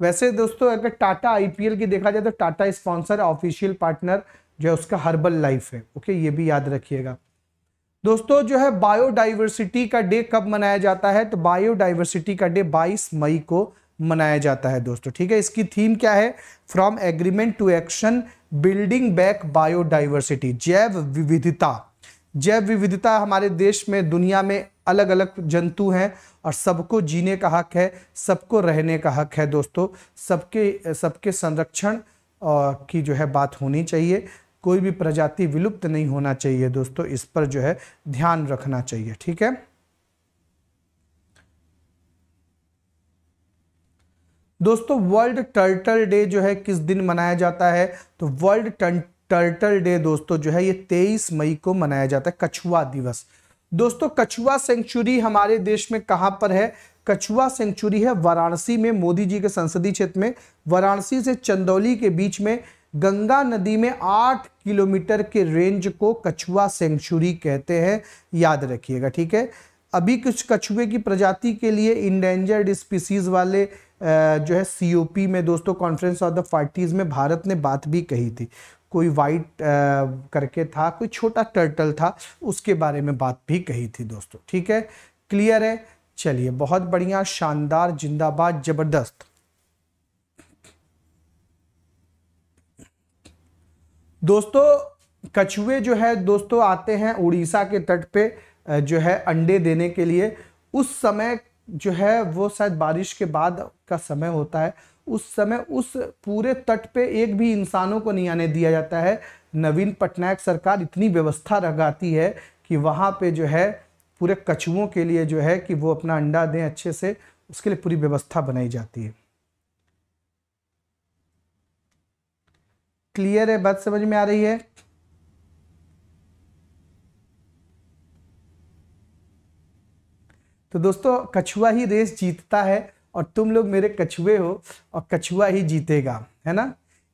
S1: वैसे दोस्तों अगर टाटा आईपीएल की देखा जाए तो टाटा स्पॉन्सर ऑफिशियल पार्टनर जो है उसका हर्बल लाइफ है ओके ये भी याद रखिएगा दोस्तों जो है बायोडाइवर्सिटी का डे कब मनाया जाता है तो बायोडाइवर्सिटी का डे 22 मई को मनाया जाता है दोस्तों ठीक है इसकी थीम क्या है from agreement to action building back biodiversity जैव विविधता जैव विविधता हमारे देश में दुनिया में अलग अलग जंतु हैं और सबको जीने का हक है सबको रहने का हक है दोस्तों सबके सबके संरक्षण की जो है बात होनी चाहिए कोई भी प्रजाति विलुप्त नहीं होना चाहिए दोस्तों इस पर जो है ध्यान रखना चाहिए ठीक है दोस्तों वर्ल्ड टर्टल डे जो है किस दिन मनाया जाता है तो वर्ल्ड टर्टल डे दोस्तों जो है ये 23 मई को मनाया जाता है कछुआ दिवस दोस्तों कछुआ सेंचुरी हमारे देश में कहाँ पर है कछुआ सेंचुरी है वाराणसी में मोदी जी के संसदीय क्षेत्र में वाराणसी से चंदौली के बीच में गंगा नदी में आठ किलोमीटर के रेंज को कछुआ सेंचुरी कहते हैं याद रखिएगा ठीक है अभी कुछ कछुए की प्रजाति के लिए इंडेंजर्ड स्पीसीज वाले जो है सीओपी में दोस्तों कॉन्फ्रेंस ऑफ द पार्टीज में भारत ने बात भी कही थी कोई वाइट करके था कोई छोटा टर्टल था उसके बारे में बात भी कही थी दोस्तों ठीक है क्लियर है चलिए बहुत बढ़िया शानदार जिंदाबाद जबरदस्त दोस्तों कछुए जो है दोस्तों आते हैं उड़ीसा के तट पे जो है अंडे देने के लिए उस समय जो है वो शायद बारिश के बाद का समय होता है उस समय उस पूरे तट पे एक भी इंसानों को नहीं आने दिया जाता है नवीन पटनायक सरकार इतनी व्यवस्था लगाती है कि वहाँ पे जो है पूरे कछुओं के लिए जो है कि वो अपना अंडा दें अच्छे से उसके लिए पूरी व्यवस्था बनाई जाती है क्लियर है बात समझ में आ रही है तो दोस्तों कछुआ ही रेस जीतता है और तुम लोग मेरे कछुए हो और कछुआ ही जीतेगा है ना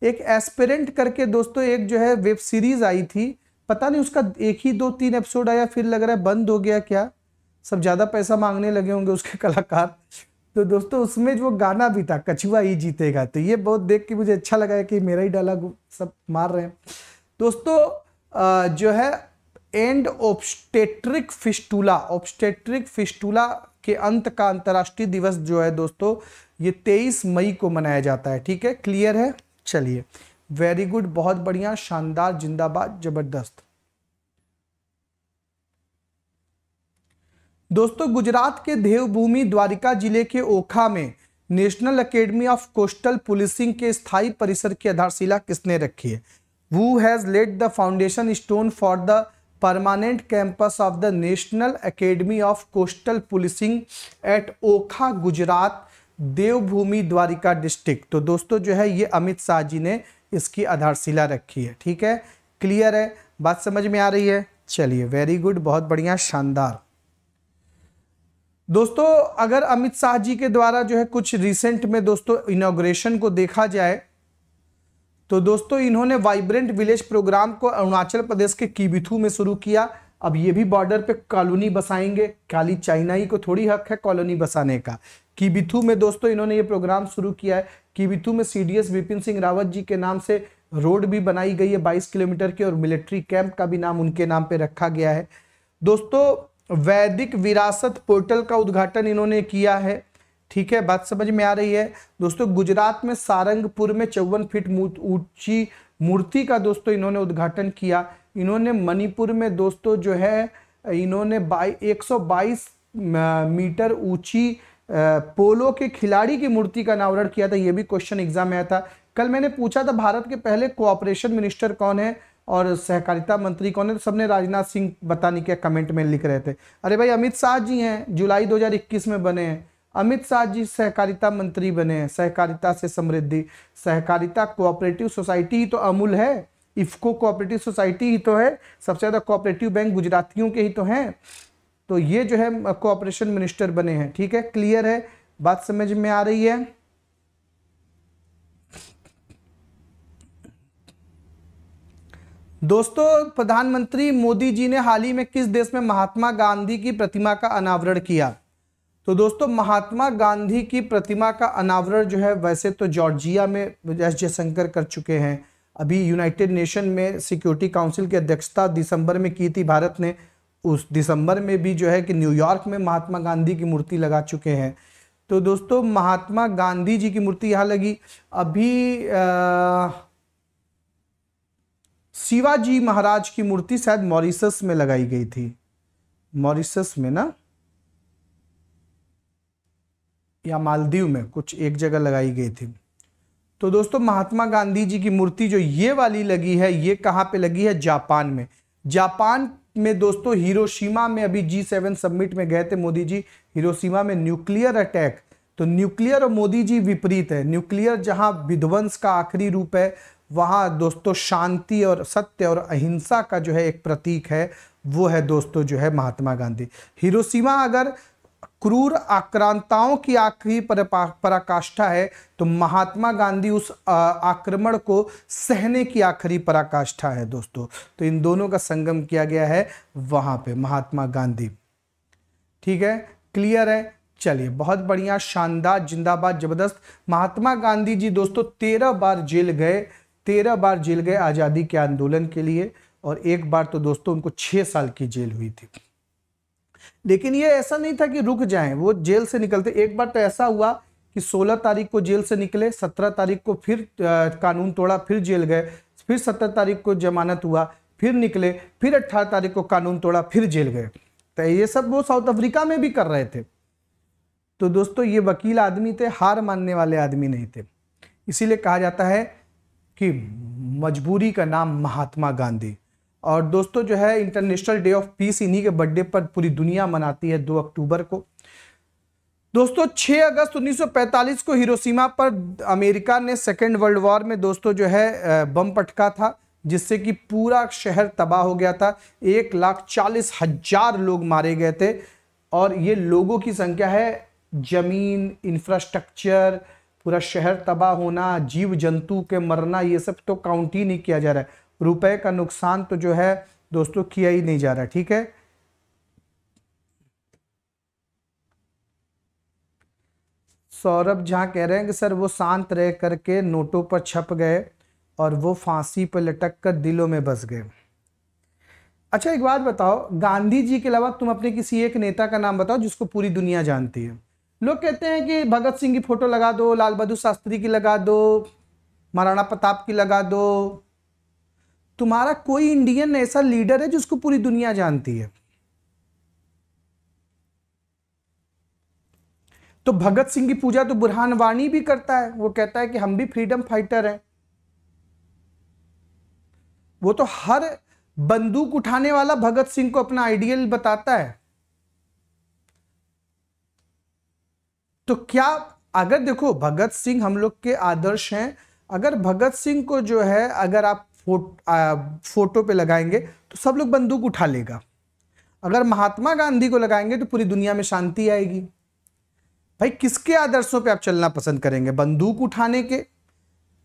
S1: एक एस्पेरेंट करके दोस्तों एक जो है वेब सीरीज आई थी पता नहीं उसका एक ही दो तीन एपिसोड आया फिर लग रहा है बंद हो गया क्या सब ज़्यादा पैसा मांगने लगे होंगे उसके कलाकार तो दोस्तों उसमें जो गाना भी था कछुआ ही जीतेगा तो ये बहुत देख के मुझे अच्छा लगा है कि मेरा ही डाला सब मार रहे हैं दोस्तों जो है end obstetric fistula obstetric fistula के अंत का अंतर्राष्ट्रीय दिवस जो है दोस्तों ये तेईस मई को मनाया जाता है ठीक है क्लियर है चलिए वेरी गुड बहुत बढ़िया शानदार जिंदाबाद जबरदस्त दोस्तों गुजरात के देवभूमि द्वारिका जिले के ओखा में national academy of coastal policing के स्थायी परिसर की आधारशिला किसने रखी है who has laid the foundation stone for the permanent campus of the national academy of coastal policing at Okha Gujarat Devbhumi Dwarka district तो दोस्तों जो है ये अमित शाह जी ने इसकी आधारशिला रखी है ठीक है क्लियर है बात समझ में आ रही है चलिए वेरी गुड बहुत बढ़िया शानदार दोस्तों अगर अमित शाह जी के द्वारा जो है कुछ रिसेंट में दोस्तों इनोग्रेशन को देखा जाए तो दोस्तों इन्होंने वाइब्रेंट विलेज प्रोग्राम को अरुणाचल प्रदेश के कीबिथू में शुरू किया अब ये भी बॉर्डर पे कॉलोनी बसाएंगे खाली चाइनाई को थोड़ी हक है कॉलोनी बसाने का कीबिथू में दोस्तों इन्होंने ये प्रोग्राम शुरू किया है कीबिथू में सीडीएस विपिन सिंह रावत जी के नाम से रोड भी बनाई गई है 22 किलोमीटर की और मिलिट्री कैंप का भी नाम उनके नाम पे रखा गया है दोस्तों वैदिक विरासत पोर्टल का उद्घाटन इन्होंने किया है ठीक है बात समझ में आ रही है दोस्तों गुजरात में सारंगपुर में चौवन फीट ऊंची मूर्ति का दोस्तों इन्होंने उद्घाटन किया इन्होंने मणिपुर में दोस्तों जो है इन्होंने बाई 122 मीटर ऊंची पोलो के खिलाड़ी की मूर्ति का अनावरण किया था यह भी क्वेश्चन एग्जाम में आया था कल मैंने पूछा था भारत के पहले कोऑपरेशन मिनिस्टर कौन है और सहकारिता मंत्री कौन है तो सबने राजनाथ सिंह बताने के कमेंट में लिख रहे थे अरे भाई अमित शाह जी हैं जुलाई 2021 में बने हैं अमित शाह जी सहकारिता मंत्री बने हैं सहकारिता से समृद्धि सहकारिता कोऑपरेटिव सोसाइटी ही तो अमूल है इफको कोऑपरेटिव सोसाइटी ही तो है सबसे ज़्यादा कोऑपरेटिव बैंक गुजरातियों के ही तो हैं तो ये जो है कोऑपरेशन मिनिस्टर बने हैं ठीक है क्लियर है बात समझ में आ रही है दोस्तों प्रधानमंत्री मोदी जी ने हाल ही में किस देश में महात्मा गांधी की प्रतिमा का अनावरण किया तो दोस्तों महात्मा गांधी की प्रतिमा का अनावरण जो है वैसे तो जॉर्जिया में एस जयशंकर कर चुके हैं अभी यूनाइटेड नेशन में सिक्योरिटी काउंसिल की अध्यक्षता दिसंबर में की थी भारत ने उस दिसंबर में भी जो है कि न्यूयॉर्क में महात्मा गांधी की मूर्ति लगा चुके हैं तो दोस्तों महात्मा गांधी जी की मूर्ति यहाँ लगी अभी शिवाजी महाराज की मूर्ति शायद मॉरिसस में लगाई गई थी मॉरिसस में ना या मालदीव में कुछ एक जगह लगाई गई थी तो दोस्तों महात्मा गांधी जी की मूर्ति जो ये वाली लगी है ये कहाँ पे लगी है जापान में जापान में दोस्तों हिरोशिमा में अभी जी सेवन सबमिट में गए थे मोदी जी हिरोशिमा में न्यूक्लियर अटैक तो न्यूक्लियर और मोदी जी विपरीत है न्यूक्लियर जहाँ विध्वंस का आखिरी रूप है वहाँ दोस्तों शांति और सत्य और अहिंसा का जो है एक प्रतीक है वो है दोस्तों जो है महात्मा गांधी हिरोशिमा अगर क्रूर आक्रांताओं की आखिरी पराकाष्ठा है तो महात्मा गांधी उस आक्रमण को सहने की आखिरी पराकाष्ठा है दोस्तों तो इन दोनों का संगम किया गया है वहां पे महात्मा गांधी ठीक है क्लियर है चलिए बहुत बढ़िया शानदार जिंदाबाद जबरदस्त महात्मा गांधी जी दोस्तों तेरह बार जेल गए तेरह बार जेल गए आज़ादी के आंदोलन के लिए और एक बार तो दोस्तों उनको छह साल की जेल हुई थी लेकिन ये ऐसा नहीं था कि रुक जाएं वो जेल से निकलते एक बार तो ऐसा हुआ कि 16 तारीख को जेल से निकले 17 तारीख को फिर कानून तोड़ा फिर जेल गए फिर 17 तारीख को जमानत हुआ फिर निकले फिर 18 तारीख को कानून तोड़ा फिर जेल गए तो ये सब वो साउथ अफ्रीका में भी कर रहे थे तो दोस्तों ये वकील आदमी थे हार मानने वाले आदमी नहीं थे इसीलिए कहा जाता है कि मजबूरी का नाम महात्मा गांधी और दोस्तों जो है इंटरनेशनल डे ऑफ पीस इन्हीं के बर्थडे पर पूरी दुनिया मनाती है दो अक्टूबर को दोस्तों 6 अगस्त 1945 को हिरोशिमा पर अमेरिका ने सेकेंड वर्ल्ड वॉर में दोस्तों जो है बम पटका था जिससे कि पूरा शहर तबाह हो गया था एक लाख चालीस हजार लोग मारे गए थे और ये लोगों की संख्या है जमीन इंफ्रास्ट्रक्चर पूरा शहर तबाह होना जीव जंतु के मरना ये सब तो काउंट ही नहीं किया जा रहा है रुपए का नुकसान तो जो है दोस्तों किया ही नहीं जा रहा ठीक है सौरभ झा कह रहे हैं कि सर वो शांत रह करके नोटों पर छप गए और वो फांसी पर लटक कर दिलों में बस गए अच्छा एक बात बताओ गांधी जी के अलावा तुम अपने किसी एक नेता का नाम बताओ जिसको पूरी दुनिया जानती है लोग कहते हैं कि भगत सिंह की फ़ोटो लगा दो लाल बहादुर शास्त्री की लगा दो महाराणा प्रताप की लगा दो तुम्हारा कोई इंडियन ऐसा लीडर है जिसको पूरी दुनिया जानती है तो भगत सिंह की पूजा तो बुरहान वाणी भी करता है वो कहता है कि हम भी फ्रीडम फाइटर हैं वो तो हर बंदूक उठाने वाला भगत सिंह को अपना आइडियल बताता है तो क्या अगर देखो भगत सिंह हम लोग के आदर्श हैं अगर भगत सिंह को जो है अगर आप फोट आ, फोटो पे लगाएंगे तो सब लोग बंदूक उठा लेगा अगर महात्मा गांधी को लगाएंगे तो पूरी दुनिया में शांति आएगी भाई किसके आदर्शों पे आप चलना पसंद करेंगे बंदूक उठाने के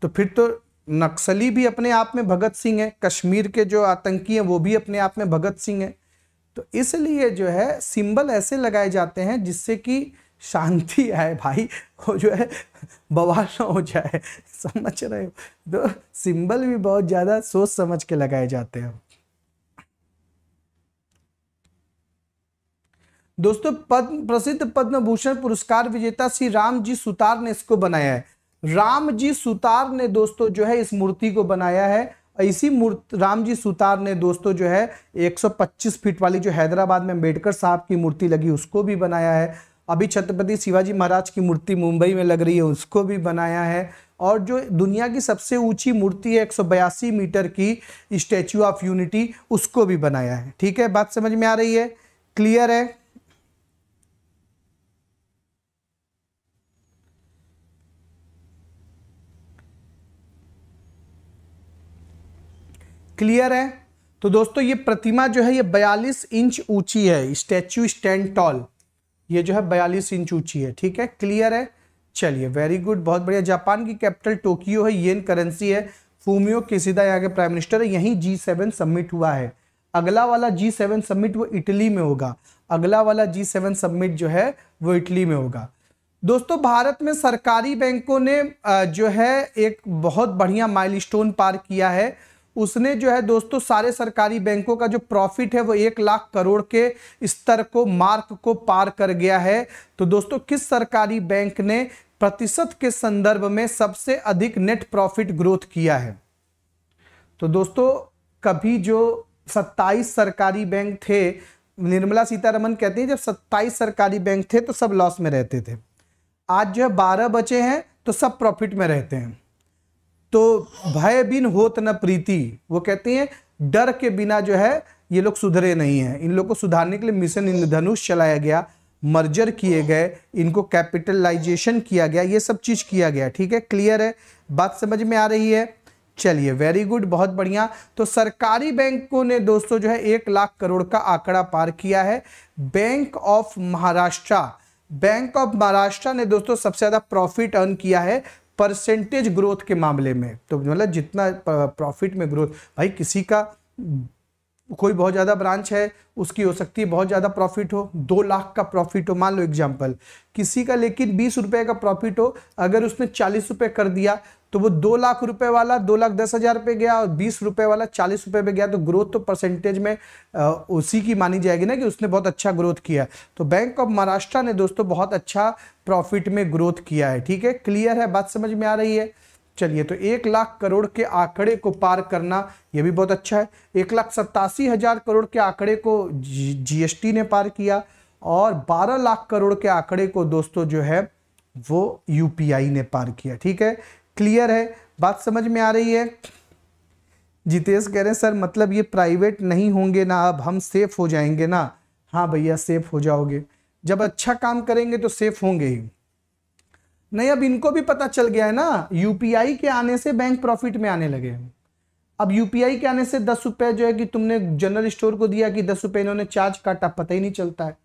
S1: तो फिर तो नक्सली भी अपने आप में भगत सिंह है कश्मीर के जो आतंकी हैं वो भी अपने आप में भगत सिंह है तो इसलिए जो है सिंबल ऐसे लगाए जाते हैं जिससे कि शांति आए भाई वो जो है बवाल हो जाए समझ रहे हो तो सिंबल भी बहुत ज़्यादा सोच समझ के लगाए जाते हैं दोस्तों पद्म प्रसिद्ध पद्म भूषण पुरस्कार विजेता श्री राम जी सुतार ने इसको बनाया है राम जी सुतार ने दोस्तों जो है इस मूर्ति को बनाया है इसी मूर्ति राम जी सुतार ने दोस्तों जो है 125 फीट वाली जो हैदराबाद में अम्बेडकर साहब की मूर्ति लगी उसको भी बनाया है अभी छत्रपति शिवाजी महाराज की मूर्ति मुंबई में लग रही है उसको भी बनाया है और जो दुनिया की सबसे ऊंची मूर्ति है एक मीटर की स्टैचू ऑफ यूनिटी उसको भी बनाया है ठीक है बात समझ में आ रही है क्लियर है क्लियर है तो दोस्तों ये प्रतिमा जो है ये 42 इंच ऊंची है स्टैचू स्टैंड टॉल ये जो है बयालीस इंच ऊंची है ठीक है क्लियर है चलिए वेरी गुड बहुत बढ़िया जापान की कैपिटल टोक्यो है येन करेंसी है फूमियो किसिदा यहाँ के प्राइम मिनिस्टर है यहीं जी सेवन सबमिट हुआ है अगला वाला जी सेवन सबमिट वो इटली में होगा अगला वाला जी सेवन सबमिट जो है वो इटली में होगा दोस्तों भारत में सरकारी बैंकों ने जो है एक बहुत बढ़िया माइलस्टोन पार किया है उसने जो है दोस्तों सारे सरकारी बैंकों का जो प्रॉफिट है वो एक लाख करोड़ के स्तर को मार्क को पार कर गया है तो दोस्तों किस सरकारी बैंक ने प्रतिशत के संदर्भ में सबसे अधिक नेट प्रॉफिट ग्रोथ किया है तो दोस्तों कभी जो 27 सरकारी बैंक थे निर्मला सीतारमन कहती हैं जब 27 सरकारी बैंक थे तो सब लॉस में रहते थे आज जो है बारह बचे हैं तो सब प्रॉफिट में रहते हैं तो भय बिन होत न प्रीति वो कहती हैं डर के बिना जो है ये लोग सुधरे नहीं हैं इन लोग को सुधारने के लिए मिशन इंद्रधनुष चलाया गया मर्जर किए गए इनको कैपिटलाइजेशन किया गया ये सब चीज़ किया गया ठीक है क्लियर है बात समझ में आ रही है चलिए वेरी गुड बहुत बढ़िया तो सरकारी बैंकों ने दोस्तों जो है एक लाख करोड़ का आंकड़ा पार किया है bank of Maharashtra bank of Maharashtra ने दोस्तों सबसे ज़्यादा प्रॉफिट अर्न किया है परसेंटेज ग्रोथ के मामले में तो मतलब जितना प्रॉफिट में ग्रोथ भाई किसी का कोई बहुत ज़्यादा ब्रांच है उसकी हो सकती है बहुत ज़्यादा प्रॉफिट हो दो लाख का प्रॉफिट हो मान लो एग्जाम्पल किसी का लेकिन बीस रुपये का प्रॉफिट हो अगर उसने चालीस रुपये कर दिया तो वो दो लाख रुपए वाला दो लाख दस हजार पे गया और बीस रुपए वाला चालीस रुपए पे गया तो ग्रोथ तो परसेंटेज में उसी की मानी जाएगी ना कि उसने बहुत अच्छा ग्रोथ किया है तो बैंक ऑफ महाराष्ट्र ने दोस्तों बहुत अच्छा प्रॉफिट में ग्रोथ किया है ठीक है क्लियर है बात समझ में आ रही है चलिए तो एक लाख करोड़ के आंकड़े को पार करना यह भी बहुत अच्छा है एक लाख सत्तासी हजार करोड़ के आंकड़े को जीएसटी ने पार किया और बारह लाख करोड़ के आंकड़े को दोस्तों जो है वो यूपीआई ने पार किया ठीक है क्लियर है बात समझ में आ रही है जितेश कह रहे हैं सर मतलब ये प्राइवेट नहीं होंगे ना अब हम सेफ हो जाएंगे ना हाँ भैया सेफ हो जाओगे जब अच्छा काम करेंगे तो सेफ होंगे ही नहीं अब इनको भी पता चल गया है ना यूपीआई के आने से बैंक प्रॉफिट में आने लगे अब यूपीआई के आने से दस रुपये जो है कि तुमने जनरल स्टोर को दिया कि दस रुपये इन्होंने चार्ज काटा पता ही नहीं चलता है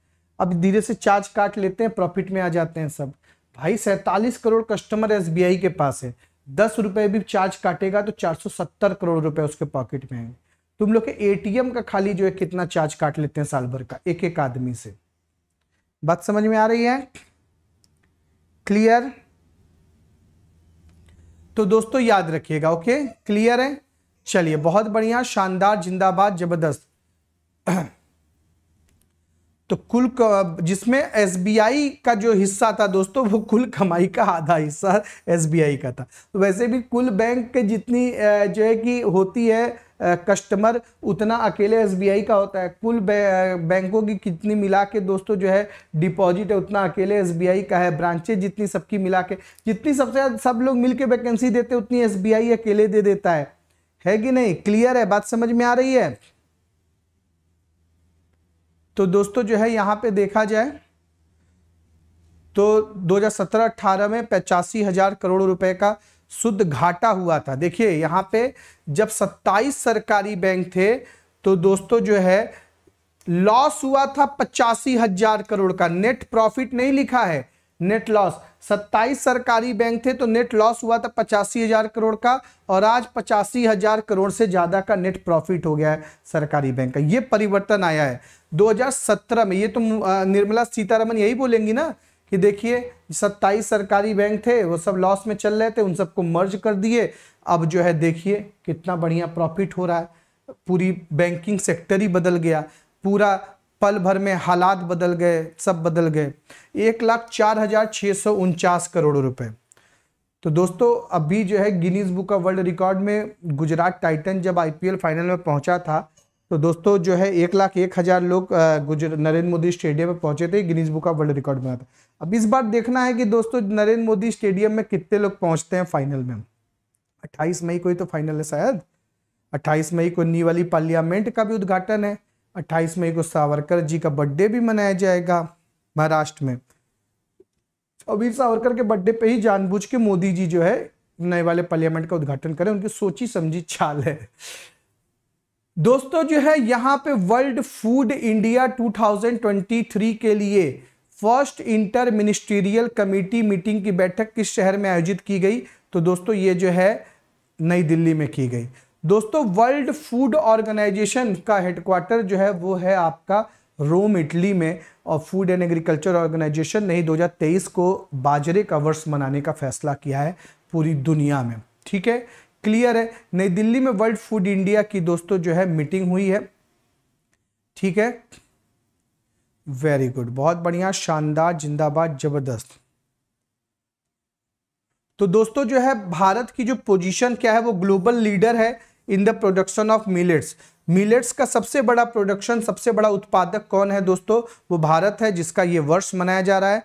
S1: अब धीरे से चार्ज काट लेते हैं प्रॉफिट में आ जाते हैं सब भाई सैतालीस करोड़ कस्टमर एसबीआई के पास है दस रुपये भी चार्ज काटेगा तो चार सौ सत्तर करोड़ रुपए उसके पॉकेट में है तुम लोग के एटीएम का खाली जो है कितना चार्ज काट लेते हैं साल भर का एक एक आदमी से बात समझ में आ रही है क्लियर तो दोस्तों याद रखिएगा ओके क्लियर है चलिए बहुत बढ़िया शानदार जिंदाबाद जबरदस्त तो कुल जिसमें एसबीआई का जो हिस्सा था दोस्तों वो कुल कमाई का आधा हिस्सा एसबीआई का था तो वैसे भी कुल बैंक के जितनी जो है कि होती है कस्टमर उतना अकेले एसबीआई का होता है कुल बैंकों की कितनी मिला के दोस्तों जो है डिपॉजिट है उतना अकेले एसबीआई का है ब्रांचेज जितनी सबकी मिला के जितनी सबसे ज़्यादा सब लोग मिल के वैकेंसी देते उतनी एस अकेले दे देता है है कि नहीं क्लियर है बात समझ में आ रही है तो दोस्तों जो है यहाँ पे देखा जाए तो 2017-18 में पचासी हजार करोड़ रुपए का शुद्ध घाटा हुआ था देखिए यहाँ पे जब 27 सरकारी बैंक थे तो दोस्तों जो है लॉस हुआ था पचासी हजार करोड़ का नेट प्रॉफिट नहीं लिखा है नेट लॉस 27 सरकारी बैंक थे तो नेट लॉस हुआ था पचासी हजार करोड़ का और आज पचासी हजार करोड़ से ज़्यादा का नेट प्रॉफिट हो गया है सरकारी बैंक का ये परिवर्तन आया है 2017 में ये तो निर्मला सीतारमन यही बोलेंगी ना कि देखिए 27 सरकारी बैंक थे वो सब लॉस में चल रहे थे उन सबको मर्ज कर दिए अब जो है देखिए कितना बढ़िया प्रॉफिट हो रहा है पूरी बैंकिंग सेक्टर ही बदल गया पूरा पल भर में हालात बदल गए सब बदल गए एक लाख चार हजार छः सौ उनचास करोड़ रुपए तो दोस्तों अभी जो है Guinness book of world record में गुजरात टाइटन जब आईपीएल फाइनल में पहुंचा था तो दोस्तों जो है एक लाख एक हज़ार लोग नरेंद्र मोदी स्टेडियम में पहुंचे थे Guinness book of world record में अब इस बार देखना है कि दोस्तों नरेंद्र मोदी स्टेडियम में कितने लोग पहुंचते हैं फाइनल में अट्ठाईस मई को ही तो फाइनल है शायद अट्ठाईस मई को नी वाली पार्लियामेंट का भी उद्घाटन है अट्ठाईस मई को सावरकर जी का बर्थडे भी मनाया जाएगा महाराष्ट्र में अभी सावरकर के बर्थडे पे ही जानबूझ के मोदी जी जो है नए वाले पार्लियामेंट का उद्घाटन करें उनकी सोची समझी चाल है दोस्तों जो है यहाँ पे वर्ल्ड फूड इंडिया 2023 के लिए first inter ministerial committee meeting की बैठक किस शहर में आयोजित की गई तो दोस्तों ये जो है नई दिल्ली में की गई दोस्तों वर्ल्ड फूड ऑर्गेनाइजेशन का हेडक्वार्टर जो है वो है आपका रोम इटली में और फूड एंड एग्रीकल्चर ऑर्गेनाइजेशन ने 2023 को बाजरे का वर्ष मनाने का फैसला किया है पूरी दुनिया में ठीक है क्लियर है नई दिल्ली में वर्ल्ड फूड इंडिया की दोस्तों जो है मीटिंग हुई है ठीक है वेरी गुड बहुत बढ़िया शानदार जिंदाबाद जबरदस्त तो दोस्तों जो है भारत की जो पोजीशन क्या है वो ग्लोबल लीडर है in the production of millets millets का सबसे बड़ा प्रोडक्शन सबसे बड़ा उत्पादक कौन है दोस्तों वो भारत है जिसका ये वर्ष मनाया जा रहा है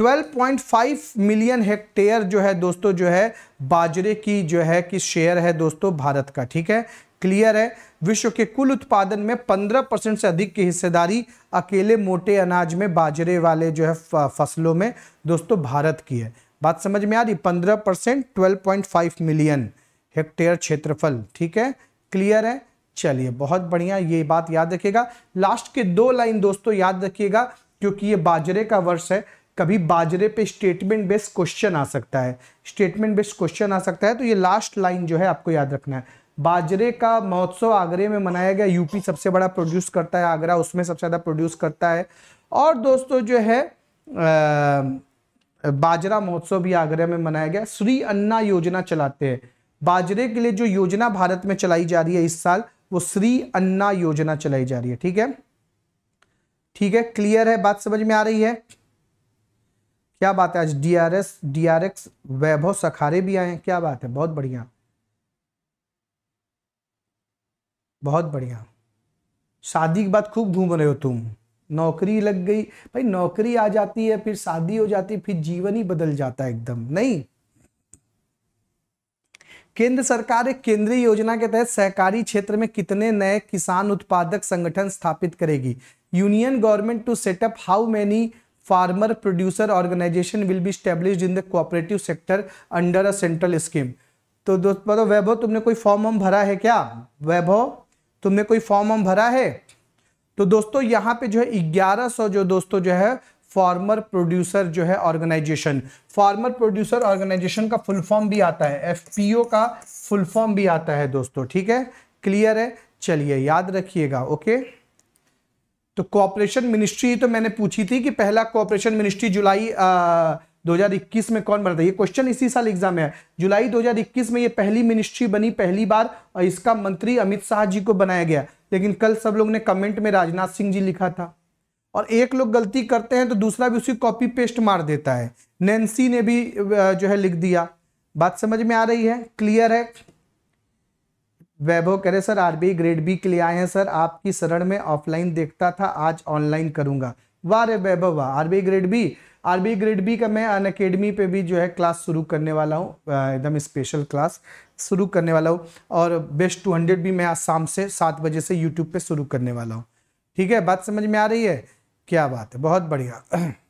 S1: 12.5 मिलियन हेक्टेयर जो है दोस्तों जो है बाजरे की जो है कि शेयर है दोस्तों भारत का ठीक है क्लियर है विश्व के कुल उत्पादन में 15 परसेंट से अधिक की हिस्सेदारी अकेले मोटे अनाज में बाजरे वाले जो है फसलों में दोस्तों भारत की है बात समझ में आ रही 15 परसेंट ट्वेल्व मिलियन हेक्टेयर क्षेत्रफल ठीक है क्लियर है चलिए बहुत बढ़िया ये बात याद रखिएगा लास्ट के दो लाइन दोस्तों याद रखिएगा क्योंकि ये बाजरे का वर्ष है कभी बाजरे पे स्टेटमेंट बेस्ड क्वेश्चन आ सकता है स्टेटमेंट बेस्ड क्वेश्चन आ सकता है तो ये लास्ट लाइन जो है आपको याद रखना है बाजरे का महोत्सव आगरे में मनाया गया यूपी सबसे बड़ा प्रोड्यूस करता है आगरा उसमें सबसे ज़्यादा प्रोड्यूस करता है और दोस्तों जो है आ, बाजरा महोत्सव भी आगरा में मनाया गया श्री अन्ना योजना चलाते हैं बाजरे के लिए जो योजना भारत में चलाई जा रही है इस साल वो श्री अन्ना योजना चलाई जा रही है ठीक है ठीक है क्लियर है बात समझ में आ रही है क्या बात है आज D R S D R X Vaibhav Sakhare भी आए हैं क्या बात है बहुत बढ़िया बहुत बढ़िया शादी के बाद खूब घूम रहे हो तुम नौकरी लग गई भाई नौकरी आ जाती है फिर शादी हो जाती है फिर जीवन ही बदल जाता है एकदम नहीं केंद्र सरकार एक केंद्रीय योजना के तहत सहकारी क्षेत्र में कितने नए किसान उत्पादक संगठन स्थापित करेगी union government to set up how many farmer producer organisation will be establish in the cooperative sector under a central scheme तो दोस्त बताओ वैभव तुमने कोई फॉर्म वॉर्म भरा है क्या वैभव तुमने कोई फॉर्म वॉर्म भरा है तो दोस्तों यहाँ पे जो है ग्यारह सौ जो दोस्तों जो है फार्मर प्रोड्यूसर जो है ऑर्गेनाइजेशन फार्मर प्रोड्यूसर ऑर्गेनाइजेशन का फुल फॉर्म भी आता है ओ का फुल फॉर्म भी आता है दोस्तों ठीक है क्लियर है चलिए याद रखिएगा ओके तो कॉपरेशन मिनिस्ट्री तो मैंने पूछी थी कि पहला कॉपरेशन मिनिस्ट्री जुलाई आ, 2021 में कौन बना था ये क्वेश्चन इसी साल एग्जाम में है जुलाई 2021 में ये पहली मिनिस्ट्री बनी पहली बार और इसका मंत्री अमित शाह जी को बनाया गया लेकिन कल सब लोग ने कमेंट में राजनाथ सिंह जी लिखा था और एक लोग गलती करते हैं तो दूसरा भी उसी कॉपी पेस्ट मार देता है नैन्सी ने भी जो है लिख दिया बात समझ में आ रही है क्लियर है वैभव कह रहे सर आरबीआई ग्रेड बी के लिए आए हैं सर आपकी शरण में ऑफलाइन देखता था आज ऑनलाइन करूंगा वाह रे वैभव वाह RBI grade B RBI grade B का मैं अन अकेडमी पर भी जो है क्लास शुरू करने वाला हूँ एकदम स्पेशल क्लास शुरू करने वाला हूँ और बेस्ट टू हंड्रेड भी मैं आज शाम से सात बजे से यूट्यूब पर शुरू करने वाला हूँ ठीक है बात समझ में आ रही है क्या बात है बहुत बढ़िया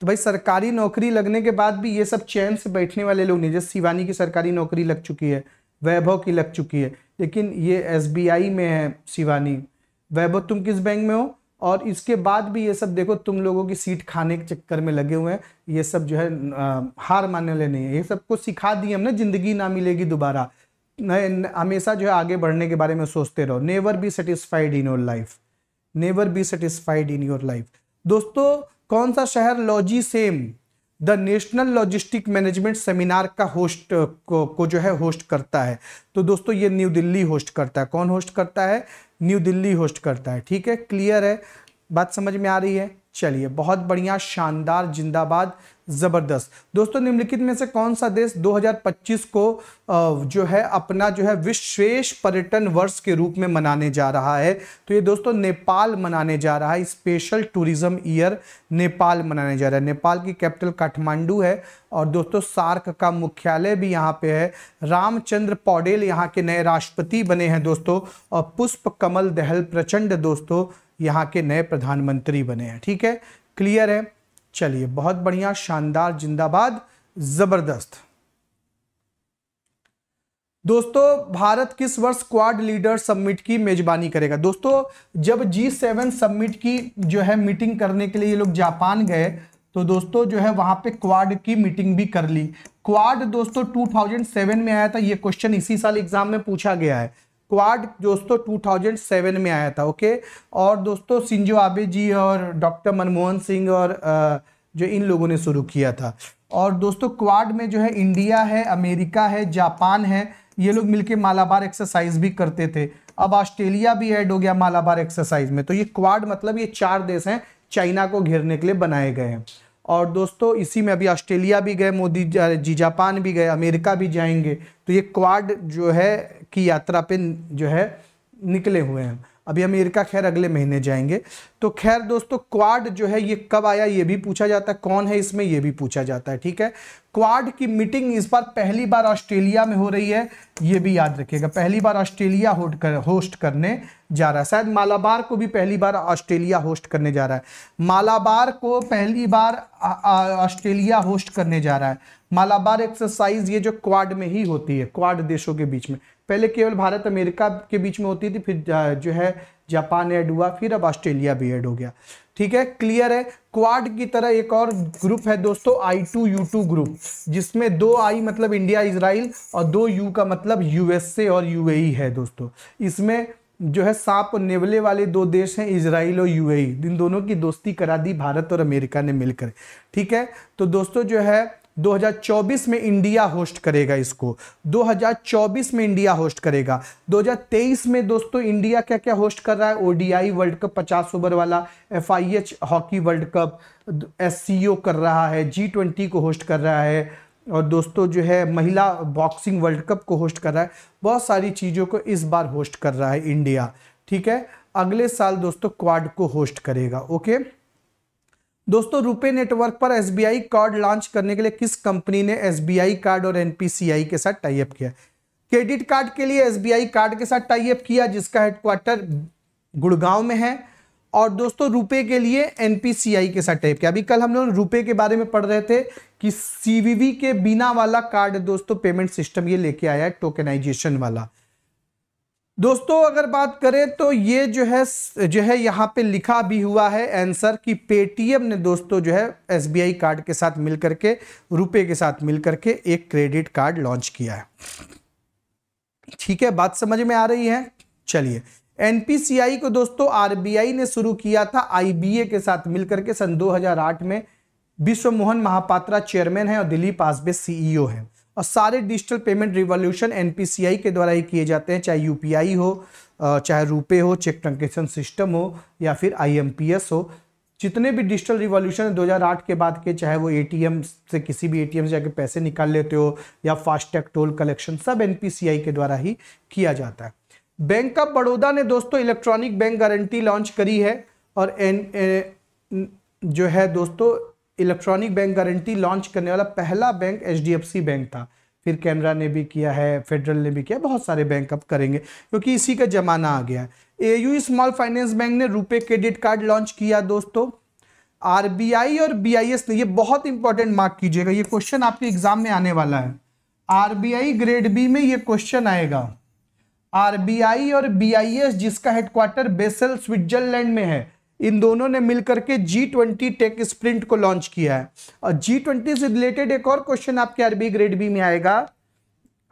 S1: तो भाई सरकारी नौकरी लगने के बाद भी ये सब चैन से बैठने वाले लोग नहीं जैसे शिवानी की सरकारी नौकरी लग चुकी है वैभव की लग चुकी है लेकिन ये एस में है शिवानी वैभव तुम किस बैंक में हो और इसके बाद भी ये सब देखो तुम लोगों की सीट खाने के चक्कर में लगे हुए हैं ये सब जो है आ, हार मानने वाले नहीं है ये सबको सिखा दी हमने जिंदगी ना मिलेगी दोबारा हमेशा जो है आगे बढ़ने के बारे में सोचते रहो never be satisfied in your life never be satisfied in your life दोस्तों कौन सा शहर लॉजी सेम the national logistic management seminar का होस्ट को, को जो है होस्ट करता है तो दोस्तों ये न्यू दिल्ली होस्ट करता है कौन होस्ट करता है न्यू दिल्ली होस्ट करता है ठीक है क्लियर है बात समझ में आ रही है चलिए बहुत बढ़िया शानदार जिंदाबाद जबरदस्त दोस्तों निम्नलिखित में से कौन सा देश 2025 को जो है अपना जो है विशेष पर्यटन वर्ष के रूप में मनाने जा रहा है तो ये दोस्तों नेपाल मनाने जा रहा है स्पेशल टूरिज्म ईयर नेपाल मनाने जा रहा है नेपाल की कैपिटल काठमांडू है और दोस्तों सार्क का मुख्यालय भी यहाँ पे है रामचंद्र पौडेल यहाँ के नए राष्ट्रपति बने हैं दोस्तों और पुष्प कमल दहल प्रचंड दोस्तों यहाँ के नए प्रधानमंत्री बने हैं ठीक है क्लियर है चलिए बहुत बढ़िया शानदार जिंदाबाद जबरदस्त दोस्तों भारत किस वर्ष क्वाड लीडर सबमिट की मेजबानी करेगा दोस्तों जब जी सेवन सबमिट की जो है मीटिंग करने के लिए ये लोग जापान गए तो दोस्तों जो है वहां पे क्वाड की मीटिंग भी कर ली क्वाड दोस्तों 2007 में आया था ये क्वेश्चन इसी साल एग्जाम में पूछा गया है क्वाड दोस्तों 2007 में आया था ओके और दोस्तों सिंजो आबे जी और डॉक्टर मनमोहन सिंह और जो इन लोगों ने शुरू किया था और दोस्तों क्वाड में जो है इंडिया है अमेरिका है जापान है ये लोग मिलके मालाबार एक्सरसाइज भी करते थे अब ऑस्ट्रेलिया भी ऐड हो गया मालाबार एक्सरसाइज में तो ये क्वाड मतलब ये चार देश हैं चाइना को घेरने के लिए बनाए गए हैं और दोस्तों इसी में अभी ऑस्ट्रेलिया भी गए मोदी जी जापान भी गए अमेरिका भी जाएंगे तो ये क्वाड जो है की यात्रा पे जो है निकले हुए हैं अभी अमेरिका खैर अगले महीने जाएंगे तो खैर दोस्तों क्वाड जो है ये कब आया ये भी पूछा जाता है कौन है इसमें ये भी पूछा जाता है ठीक है क्वाड की मीटिंग इस बार पहली बार ऑस्ट्रेलिया में हो रही है ये भी याद रखिएगा पहली बार ऑस्ट्रेलिया होस्ट कर होस्ट करने जा रहा है शायद मालाबार को भी पहली बार ऑस्ट्रेलिया होस्ट करने जा रहा है मालाबार को पहली बार ऑस्ट्रेलिया होस्ट करने जा रहा है मालाबार एक्सरसाइज ये जो क्वाड में ही होती है क्वाड देशों के बीच में पहले केवल भारत अमेरिका के बीच में होती थी फिर जो है जापान ऐड हुआ फिर अब ऑस्ट्रेलिया भी ऐड हो गया ठीक है क्लियर है क्वाड की तरह एक और ग्रुप है दोस्तों I two U two group जिसमें दो आई मतलब इंडिया इसराइल और दो यू का मतलब यूएसए और यूएई e है दोस्तों इसमें जो है सांप और नेवले वाले दो देश हैं इसराइल और यूएई e। इन दोनों की दोस्ती करा दी भारत और अमेरिका ने मिलकर ठीक है तो दोस्तों जो है 2024 में इंडिया होस्ट करेगा इसको 2024 में इंडिया होस्ट करेगा 2023 में दोस्तों इंडिया क्या क्या होस्ट कर रहा है ओडीआई वर्ल्ड कप 50 ओवर वाला FIH hockey world cup SCO कर रहा है जी ट्वेंटी को होस्ट कर रहा है और दोस्तों जो है महिला बॉक्सिंग वर्ल्ड कप को होस्ट कर रहा है बहुत सारी चीज़ों को इस बार होस्ट कर रहा है इंडिया ठीक है अगले साल दोस्तों क्वाड को होस्ट करेगा ओके दोस्तों रुपए नेटवर्क पर एसबीआई कार्ड लॉन्च करने के लिए किस कंपनी ने एसबीआई कार्ड और एनपीसीआई के साथ टाइप किया क्रेडिट कार्ड के लिए एसबीआई कार्ड के साथ टाइप किया जिसका हेडक्वार्टर गुड़गांव में है और दोस्तों रुपए के लिए एनपीसीआई के साथ टाइप किया अभी कल हम लोग रुपए के बारे में पढ़ रहे थे कि सीवीवी के बिना वाला कार्ड दोस्तों पेमेंट सिस्टम ये लेके आया है टोकनाइजेशन वाला दोस्तों अगर बात करें तो ये जो है जो है यहाँ पे लिखा भी हुआ है आंसर कि पेटीएम ने दोस्तों जो है एसबीआई कार्ड के साथ मिल करके रुपए के साथ मिल करके एक क्रेडिट कार्ड लॉन्च किया है ठीक है बात समझ में आ रही है चलिए एनपीसीआई को दोस्तों आरबीआई ने शुरू किया था आईबीए के साथ मिलकर के सन दो में विश्व मोहन महापात्रा चेयरमैन है और दिलीप आसबे सीईओ e है और सारे डिजिटल पेमेंट रिवॉल्यूशन एनपीसीआई के द्वारा ही किए जाते हैं चाहे यूपीआई हो चाहे रूपे हो चेक ट्रांकेशन सिस्टम हो या फिर आईएमपीएस हो जितने भी डिजिटल रिवॉल्यूशन आठ के बाद के चाहे वो एटीएम से किसी भी एटीएम से जाके पैसे निकाल लेते हो या फास्टैग टोल कलेक्शन सब एन के द्वारा ही किया जाता है बैंक ऑफ बड़ौदा ने दोस्तों इलेक्ट्रॉनिक बैंक गारंटी लॉन्च करी है और एन ए, जो है दोस्तों इलेक्ट्रॉनिक बैंक गारंटी लॉन्च करने वाला पहला बैंक एच बैंक था फिर कैनरा ने भी किया है फेडरल ने भी किया बहुत सारे बैंक अब करेंगे क्योंकि इसी का ज़माना आ गया है ए स्मॉल फाइनेंस बैंक ने रुपए क्रेडिट कार्ड लॉन्च किया दोस्तों आरबीआई और बीआईएस ने ये बहुत इंपॉर्टेंट मार्क कीजिएगा ये क्वेश्चन आपके एग्जाम में आने वाला है आरबीआई ग्रेड बी में ये क्वेश्चन आएगा आरबीआई और बीआईएस जिसका हेडक्वार्टर बेसल स्विट्जरलैंड में है इन दोनों ने मिलकर के जी ट्वेंटी टेक स्प्रिंट को लॉन्च किया है और जी ट्वेंटी से रिलेटेड एक और क्वेश्चन आपके आरबी ग्रेड बी में आएगा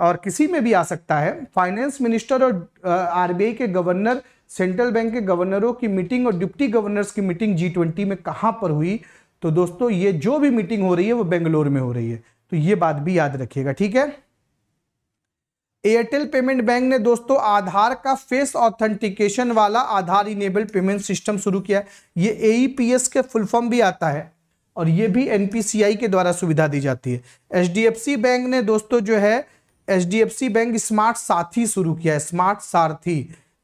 S1: और किसी में भी आ सकता है फाइनेंस मिनिस्टर और आरबीआई के गवर्नर सेंट्रल बैंक के गवर्नरों की मीटिंग और डिप्टी गवर्नर्स की मीटिंग जी ट्वेंटी में कहां पर हुई तो दोस्तों ये जो भी मीटिंग हो रही है वो बेंगलोर में हो रही है तो ये बात भी याद रखिएगा ठीक है एयरटेल पेमेंट बैंक ने दोस्तों आधार का फेस ऑथेंटिकेशन वाला आधार इनेबल पेमेंट सिस्टम शुरू किया है ये एस e के फुल फॉर्म भी आता है और ये भी आई के द्वारा सुविधा दी जाती है सी बैंक ने दोस्तों जो है सी बैंक स्मार्ट साथी शुरू किया है स्मार्ट सारथी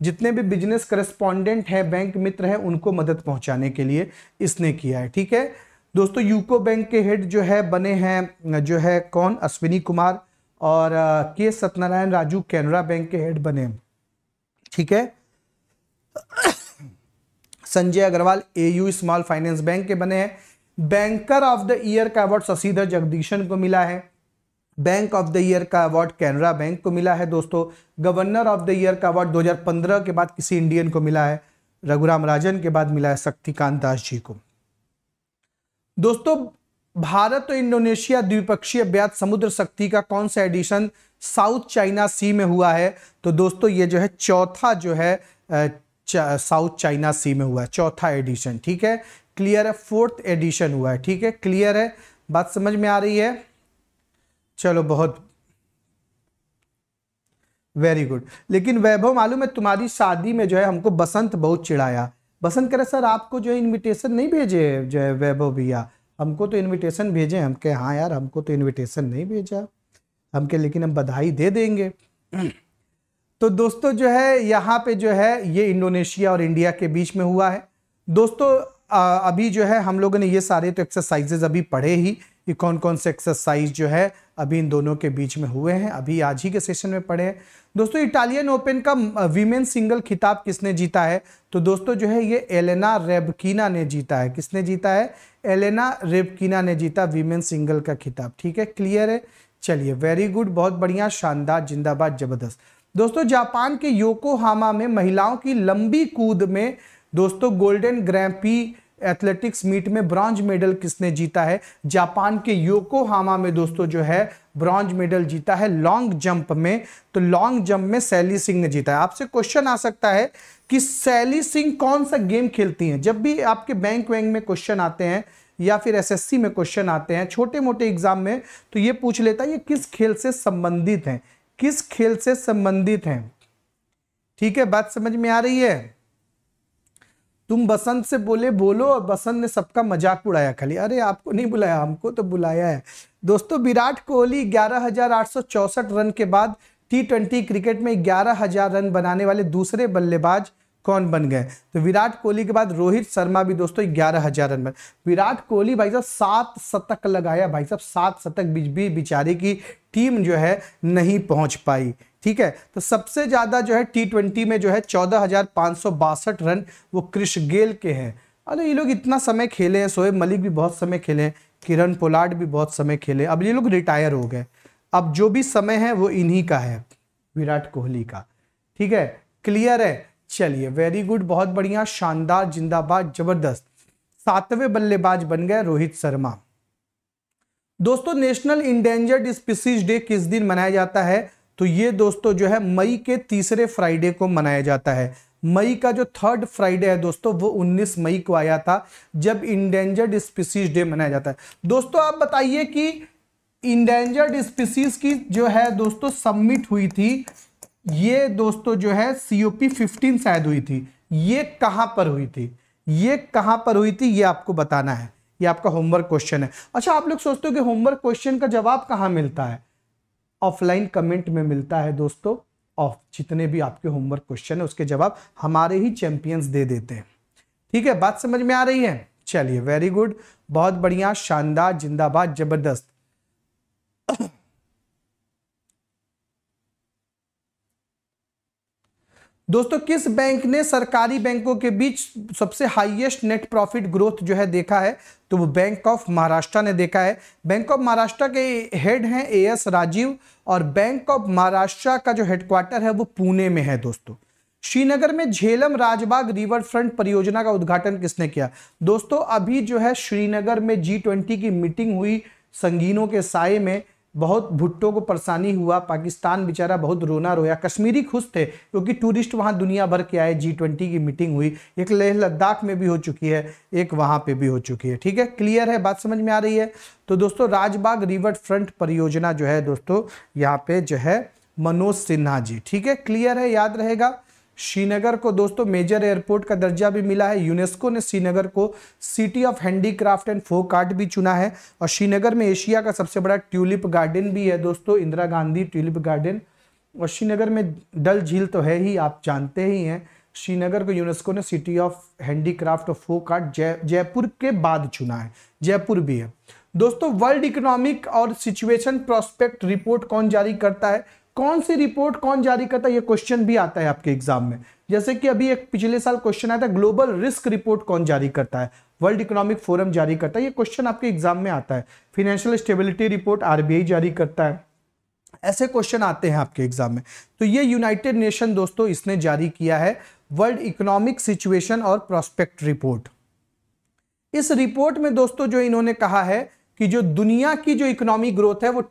S1: जितने भी बिजनेस करस्पॉन्डेंट हैं बैंक मित्र हैं उनको मदद पहुंचाने के लिए इसने किया है ठीक है दोस्तों यूको बैंक के हेड जो है बने हैं जो है कौन अश्विनी कुमार और के सत्यनारायण राजू कैनरा बैंक के हेड बने ठीक है Sanjay Agarwal AU small finance bank के बने हैं बैंकर ऑफ द ईयर का अवार्ड शशिधर जगदीशन को मिला है बैंक ऑफ द ईयर का अवार्ड कैनरा बैंक को मिला है दोस्तों गवर्नर ऑफ द ईयर का अवार्ड 2015 के बाद किसी इंडियन को मिला है रघुराम राजन के बाद मिला है शक्तिकांत दास जी को दोस्तों भारत और इंडोनेशिया द्विपक्षीय ब्याज समुद्र शक्ति का कौन सा एडिशन साउथ चाइना सी में हुआ है तो दोस्तों ये जो है चौथा जो है साउथ चाइना सी में हुआ है चौथा एडिशन ठीक है क्लियर है फोर्थ एडिशन हुआ है ठीक है क्लियर है बात समझ में आ रही है चलो बहुत वेरी गुड लेकिन वैभव मालूम है तुम्हारी शादी में जो है हमको बसंत बहुत चिढ़ाया बसंत कह रहे सर आपको जो है इन्विटेशन नहीं भेजे जो है वैभव भैया हमको तो इनविटेशन भेजे हम कहे हाँ यार हमको तो इनविटेशन नहीं भेजा हम कहे लेकिन हम बधाई दे देंगे तो दोस्तों जो है यहाँ पे जो है ये इंडोनेशिया और इंडिया के बीच में हुआ है दोस्तों अभी जो है हम लोगों ने ये सारे तो एक्सरसाइजेज अभी पढ़े ही कि कौन कौन से एक्सरसाइज जो है अभी इन दोनों के बीच में हुए हैं अभी आज ही के सेशन में पढ़े हैं दोस्तों इटालियन ओपन का वीमेन सिंगल खिताब किसने जीता है तो दोस्तों जो है ये एलेना रेबकिना ने जीता है किसने जीता है एलेना रेबकिना ने जीता वीमेन सिंगल का खिताब ठीक है क्लियर है चलिए वेरी गुड बहुत बढ़िया शानदार जिंदाबाद जबरदस्त दोस्तों जापान के योकोहामा में महिलाओं की लंबी कूद में दोस्तों गोल्डन ग्रैंपी एथलेटिक्स मीट में ब्रॉन्ज मेडल किसने जीता है जापान के योकोहामा में दोस्तों जो है ब्रॉन्ज मेडल जीता है लॉन्ग जंप में तो लॉन्ग जंप में सैली सिंह ने जीता है आपसे क्वेश्चन आ सकता है कि सैली सिंह कौन सा गेम खेलती हैं जब भी आपके बैंक वैंक में क्वेश्चन आते हैं या फिर एसएससी में क्वेश्चन आते हैं छोटे मोटे एग्जाम में तो ये पूछ लेता है ये किस खेल से संबंधित हैं किस खेल से संबंधित हैं ठीक है बात समझ में आ रही है तुम बसंत से बोले बोलो और बसंत ने सबका मजाक उड़ाया खाली अरे आपको नहीं बुलाया हमको तो बुलाया है दोस्तों विराट कोहली ग्यारह रन के बाद टी ट्वेंटी क्रिकेट में ग्यारह हजार रन बनाने वाले दूसरे बल्लेबाज कौन बन गए तो विराट कोहली के बाद रोहित शर्मा भी दोस्तों ग्यारह हजार रन बन विराट कोहली भाई साहब सात शतक लगाया भाई साहब सात शतक बिचारे की टीम जो है नहीं पहुंच पाई ठीक है तो सबसे ज़्यादा जो है टी ट्वेंटी में जो है चौदह हज़ार पांच सौ बासठ रन वो क्रिश गेल के हैं अरे ये लोग इतना समय खेले हैं सोएब मलिक भी बहुत समय खेले हैं किरण पोलार्ड भी बहुत समय खेले अब ये लोग रिटायर हो गए अब जो भी समय है वो इन्हीं का है विराट कोहली का ठीक है क्लियर है चलिए वेरी गुड बहुत बढ़िया शानदार जिंदाबाद जबरदस्त सातवें बल्लेबाज बन गए रोहित शर्मा दोस्तों नेशनल इंडेंजर्ड स्पीसीज डे किस दिन मनाया जाता है तो ये दोस्तों जो है मई के तीसरे फ्राइडे को मनाया जाता है मई का जो थर्ड फ्राइडे है दोस्तों वो 19 मई को आया था जब इंडेंजर्ड स्पीसीज डे मनाया जाता है दोस्तों आप बताइए कि इंडेंजर्ड स्पीसीज की जो है दोस्तों सबमिट हुई थी ये दोस्तों जो है सीओपी 15 शायद हुई थी ये कहाँ पर हुई थी ये कहाँ पर हुई थी ये आपको बताना है ये आपका होमवर्क क्वेश्चन है अच्छा आप लोग सोचते हो कि होमवर्क क्वेश्चन का जवाब कहाँ मिलता है ऑफलाइन कमेंट में मिलता है दोस्तों ऑफ जितने भी आपके होमवर्क क्वेश्चन है उसके जवाब हमारे ही चैंपियंस दे देते हैं ठीक है बात समझ में आ रही है चलिए वेरी गुड बहुत बढ़िया शानदार जिंदाबाद जबरदस्त दोस्तों किस बैंक ने सरकारी बैंकों के बीच सबसे हाईएस्ट नेट प्रॉफिट ग्रोथ जो है देखा है तो वो बैंक ऑफ महाराष्ट्र ने देखा है बैंक ऑफ महाराष्ट्र के हेड हैं ए एस राजीव और बैंक ऑफ महाराष्ट्र का जो हेडक्वार्टर है वो पुणे में है दोस्तों श्रीनगर में झेलम राजबाग रिवर फ्रंट परियोजना का उद्घाटन किसने किया दोस्तों अभी जो है श्रीनगर में जी ट्वेंटी की मीटिंग हुई संगीनों के साय में बहुत भुट्टो को परेशानी हुआ पाकिस्तान बेचारा बहुत रोना रोया कश्मीरी खुश थे क्योंकि टूरिस्ट वहाँ दुनिया भर के आए जी ट्वेंटी की मीटिंग हुई एक लेह लद्दाख में भी हो चुकी है एक वहाँ पे भी हो चुकी है ठीक है क्लियर है बात समझ में आ रही है तो दोस्तों राजबाग रिवर फ्रंट परियोजना जो है दोस्तों यहाँ पे जो है मनोज सिन्हा जी ठीक है क्लियर है याद रहेगा श्रीनगर को दोस्तों मेजर एयरपोर्ट का दर्जा भी मिला है यूनेस्को ने श्रीनगर को city of handicraft and folk art भी चुना है और श्रीनगर में एशिया का सबसे बड़ा ट्यूलिप गार्डन भी है दोस्तों इंदिरा गांधी ट्यूलिप गार्डन और श्रीनगर में डल झील तो है ही आप जानते ही हैं श्रीनगर को यूनेस्को ने सिटी ऑफ हैंडीक्राफ्ट और फोक आर्ट जय जयपुर के बाद चुना है जयपुर भी है दोस्तों वर्ल्ड इकोनॉमिक और सिचुएशन प्रोस्पेक्ट रिपोर्ट कौन जारी करता है कौन सी रिपोर्ट कौन जारी करता है ये क्वेश्चन भी आता है आपके एग्जाम में जैसे कि अभी एक पिछले साल क्वेश्चन आया था ग्लोबल रिस्क रिपोर्ट कौन जारी करता है वर्ल्ड इकोनॉमिक फोरम जारी करता है ये क्वेश्चन आपके एग्जाम में आता है फिनेंशियल स्टेबिलिटी रिपोर्ट आरबीआई जारी करता है ऐसे क्वेश्चन आते हैं आपके एग्जाम में तो ये यूनाइटेड नेशन दोस्तों इसने जारी किया है वर्ल्ड इकोनॉमिक सिचुएशन और प्रोस्पेक्ट रिपोर्ट इस रिपोर्ट में दोस्तों जो इन्होंने कहा है कि जो दुनिया की जो इकोनॉमिक ग्रोथ है वो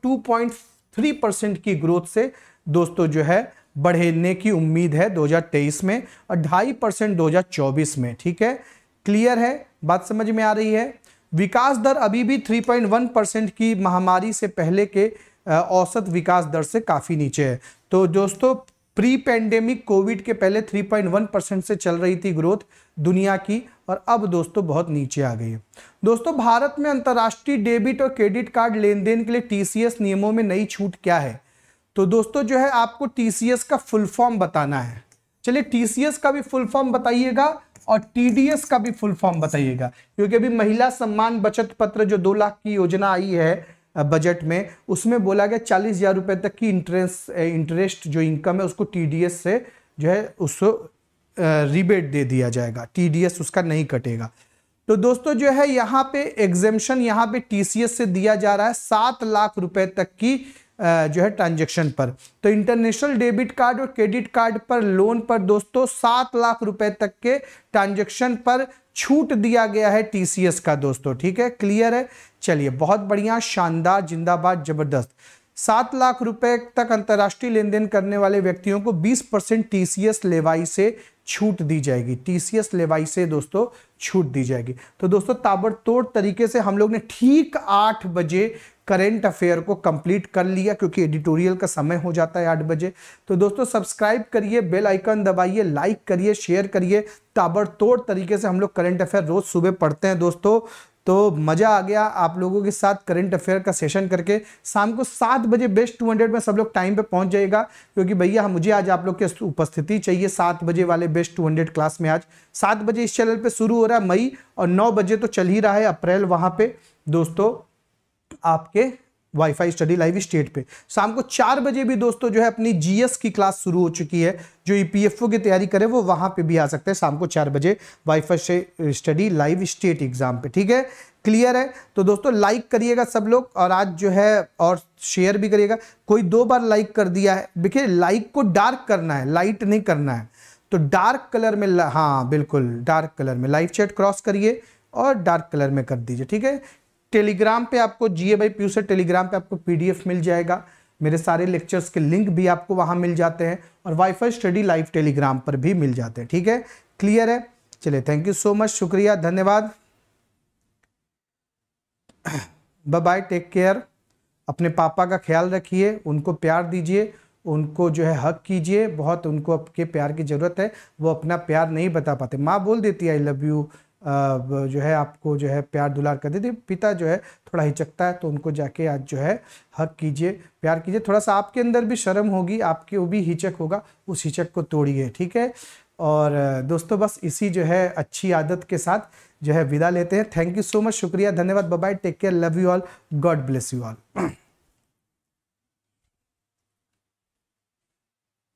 S1: थ्री परसेंट की ग्रोथ से दोस्तों जो है बढ़ने की उम्मीद है 2023 में और ढाई परसेंट दो में ठीक है क्लियर है बात समझ में आ रही है विकास दर अभी भी 3.1 परसेंट की महामारी से पहले के औसत विकास दर से काफ़ी नीचे है तो दोस्तों प्री पेंडेमिक कोविड के पहले 3.1 परसेंट से चल रही थी ग्रोथ दुनिया की और अब दोस्तों बहुत नीचे आ गई है दोस्तों भारत में अंतर्राष्ट्रीय डेबिट और क्रेडिट कार्ड लेन देन के लिए टीसीएस नियमों में नई छूट क्या है तो दोस्तों जो है आपको टीसीएस का फुल फॉर्म बताना है चलिए टीसीएस का भी फुल फॉर्म बताइएगा और टीडीएस का भी फुल फॉर्म बताइएगा क्योंकि अभी महिला सम्मान बचत पत्र जो दो लाख की योजना आई है बजट में उसमें बोला गया चालीस हजार रुपए तक की इंटरेस्ट इंटरेस्ट जो इनकम है उसको टीडीएस से जो है उसको रिबेट दे दिया जाएगा टीडीएस उसका नहीं कटेगा तो दोस्तों जो है यहाँ पे एग्जेम्शन यहाँ पे टीसीएस से दिया जा रहा है सात लाख रुपए तक की जो है ट्रांजेक्शन पर तो इंटरनेशनल डेबिट कार्ड और क्रेडिट कार्ड पर लोन पर दोस्तों सात लाख रुपए तक के ट्रांजेक्शन पर छूट दिया गया है टीसीएस का दोस्तों ठीक है क्लियर है चलिए बहुत बढ़िया शानदार जिंदाबाद जबरदस्त सात लाख रुपए तक अंतर्राष्ट्रीय लेन देन करने वाले व्यक्तियों को 20 परसेंट टीसीएस लेवाई से छूट दी जाएगी टीसीएस लेवाई से दोस्तों छूट दी जाएगी तो दोस्तों ताबड़तोड़ तरीके से हम लोग ने ठीक आठ बजे करेंट अफेयर को कंप्लीट कर लिया क्योंकि एडिटोरियल का समय हो जाता है आठ बजे तो दोस्तों सब्सक्राइब करिए बेल आइकन दबाइए लाइक करिए शेयर करिए ताबड़तोड़ तरीके से हम लोग करेंट अफेयर रोज सुबह पढ़ते हैं दोस्तों तो मज़ा आ गया आप लोगों के साथ करंट अफेयर का सेशन करके शाम को सात बजे बेस्ट टू हंड्रेड में सब लोग टाइम पे पहुंच जाएगा क्योंकि भैया मुझे आज आप लोग की उपस्थिति चाहिए सात बजे वाले बेस्ट टू हंड्रेड क्लास में आज सात बजे इस चैनल पर शुरू हो रहा है मई और नौ बजे तो चल ही रहा है अप्रैल वहाँ पर दोस्तों आपके वाईफाई स्टडी लाइव स्टेट पे शाम को चार बजे भी दोस्तों जो है अपनी जीएस की क्लास शुरू हो चुकी है जो ईपीएफओ e की तैयारी करे वो वहाँ पे भी आ सकते हैं शाम को चार बजे WiFi study live state exam पे ठीक है क्लियर है तो दोस्तों लाइक करिएगा सब लोग और आज जो है और शेयर भी करिएगा कोई दो बार लाइक कर दिया है देखिए लाइक को डार्क करना है लाइट नहीं करना है तो डार्क कलर में हाँ बिल्कुल डार्क कलर में लाइव चैट क्रॉस करिए और डार्क कलर में कर दीजिए ठीक है टेलीग्राम पे आपको जीए बाई पी से टेलीग्राम पे आपको पीडीएफ मिल जाएगा मेरे सारे लेक्चर्स के लिंक भी आपको वहाँ मिल जाते हैं और वाईफाई स्टडी लाइव टेलीग्राम पर भी मिल जाते हैं ठीक है क्लियर है चलिए थैंक यू सो मच शुक्रिया धन्यवाद बाय टेक केयर अपने पापा का ख्याल रखिए उनको प्यार दीजिए उनको जो है हक कीजिए बहुत उनको आपके प्यार की ज़रूरत है वो अपना प्यार नहीं बता पाते माँ बोल देती है आई लव यू जो है आपको जो है प्यार दुलार कर देती पिता जो है थोड़ा हिचकता है तो उनको जाके आज जो है हक कीजिए प्यार कीजिए थोड़ा सा आपके अंदर भी शर्म होगी आपके वो भी हिचक होगा उस हिचक को तोड़िए ठीक है और दोस्तों बस इसी जो है अच्छी आदत के साथ जो है विदा लेते हैं थैंक यू सो मच शुक्रिया धन्यवाद bye take care love you all God bless you all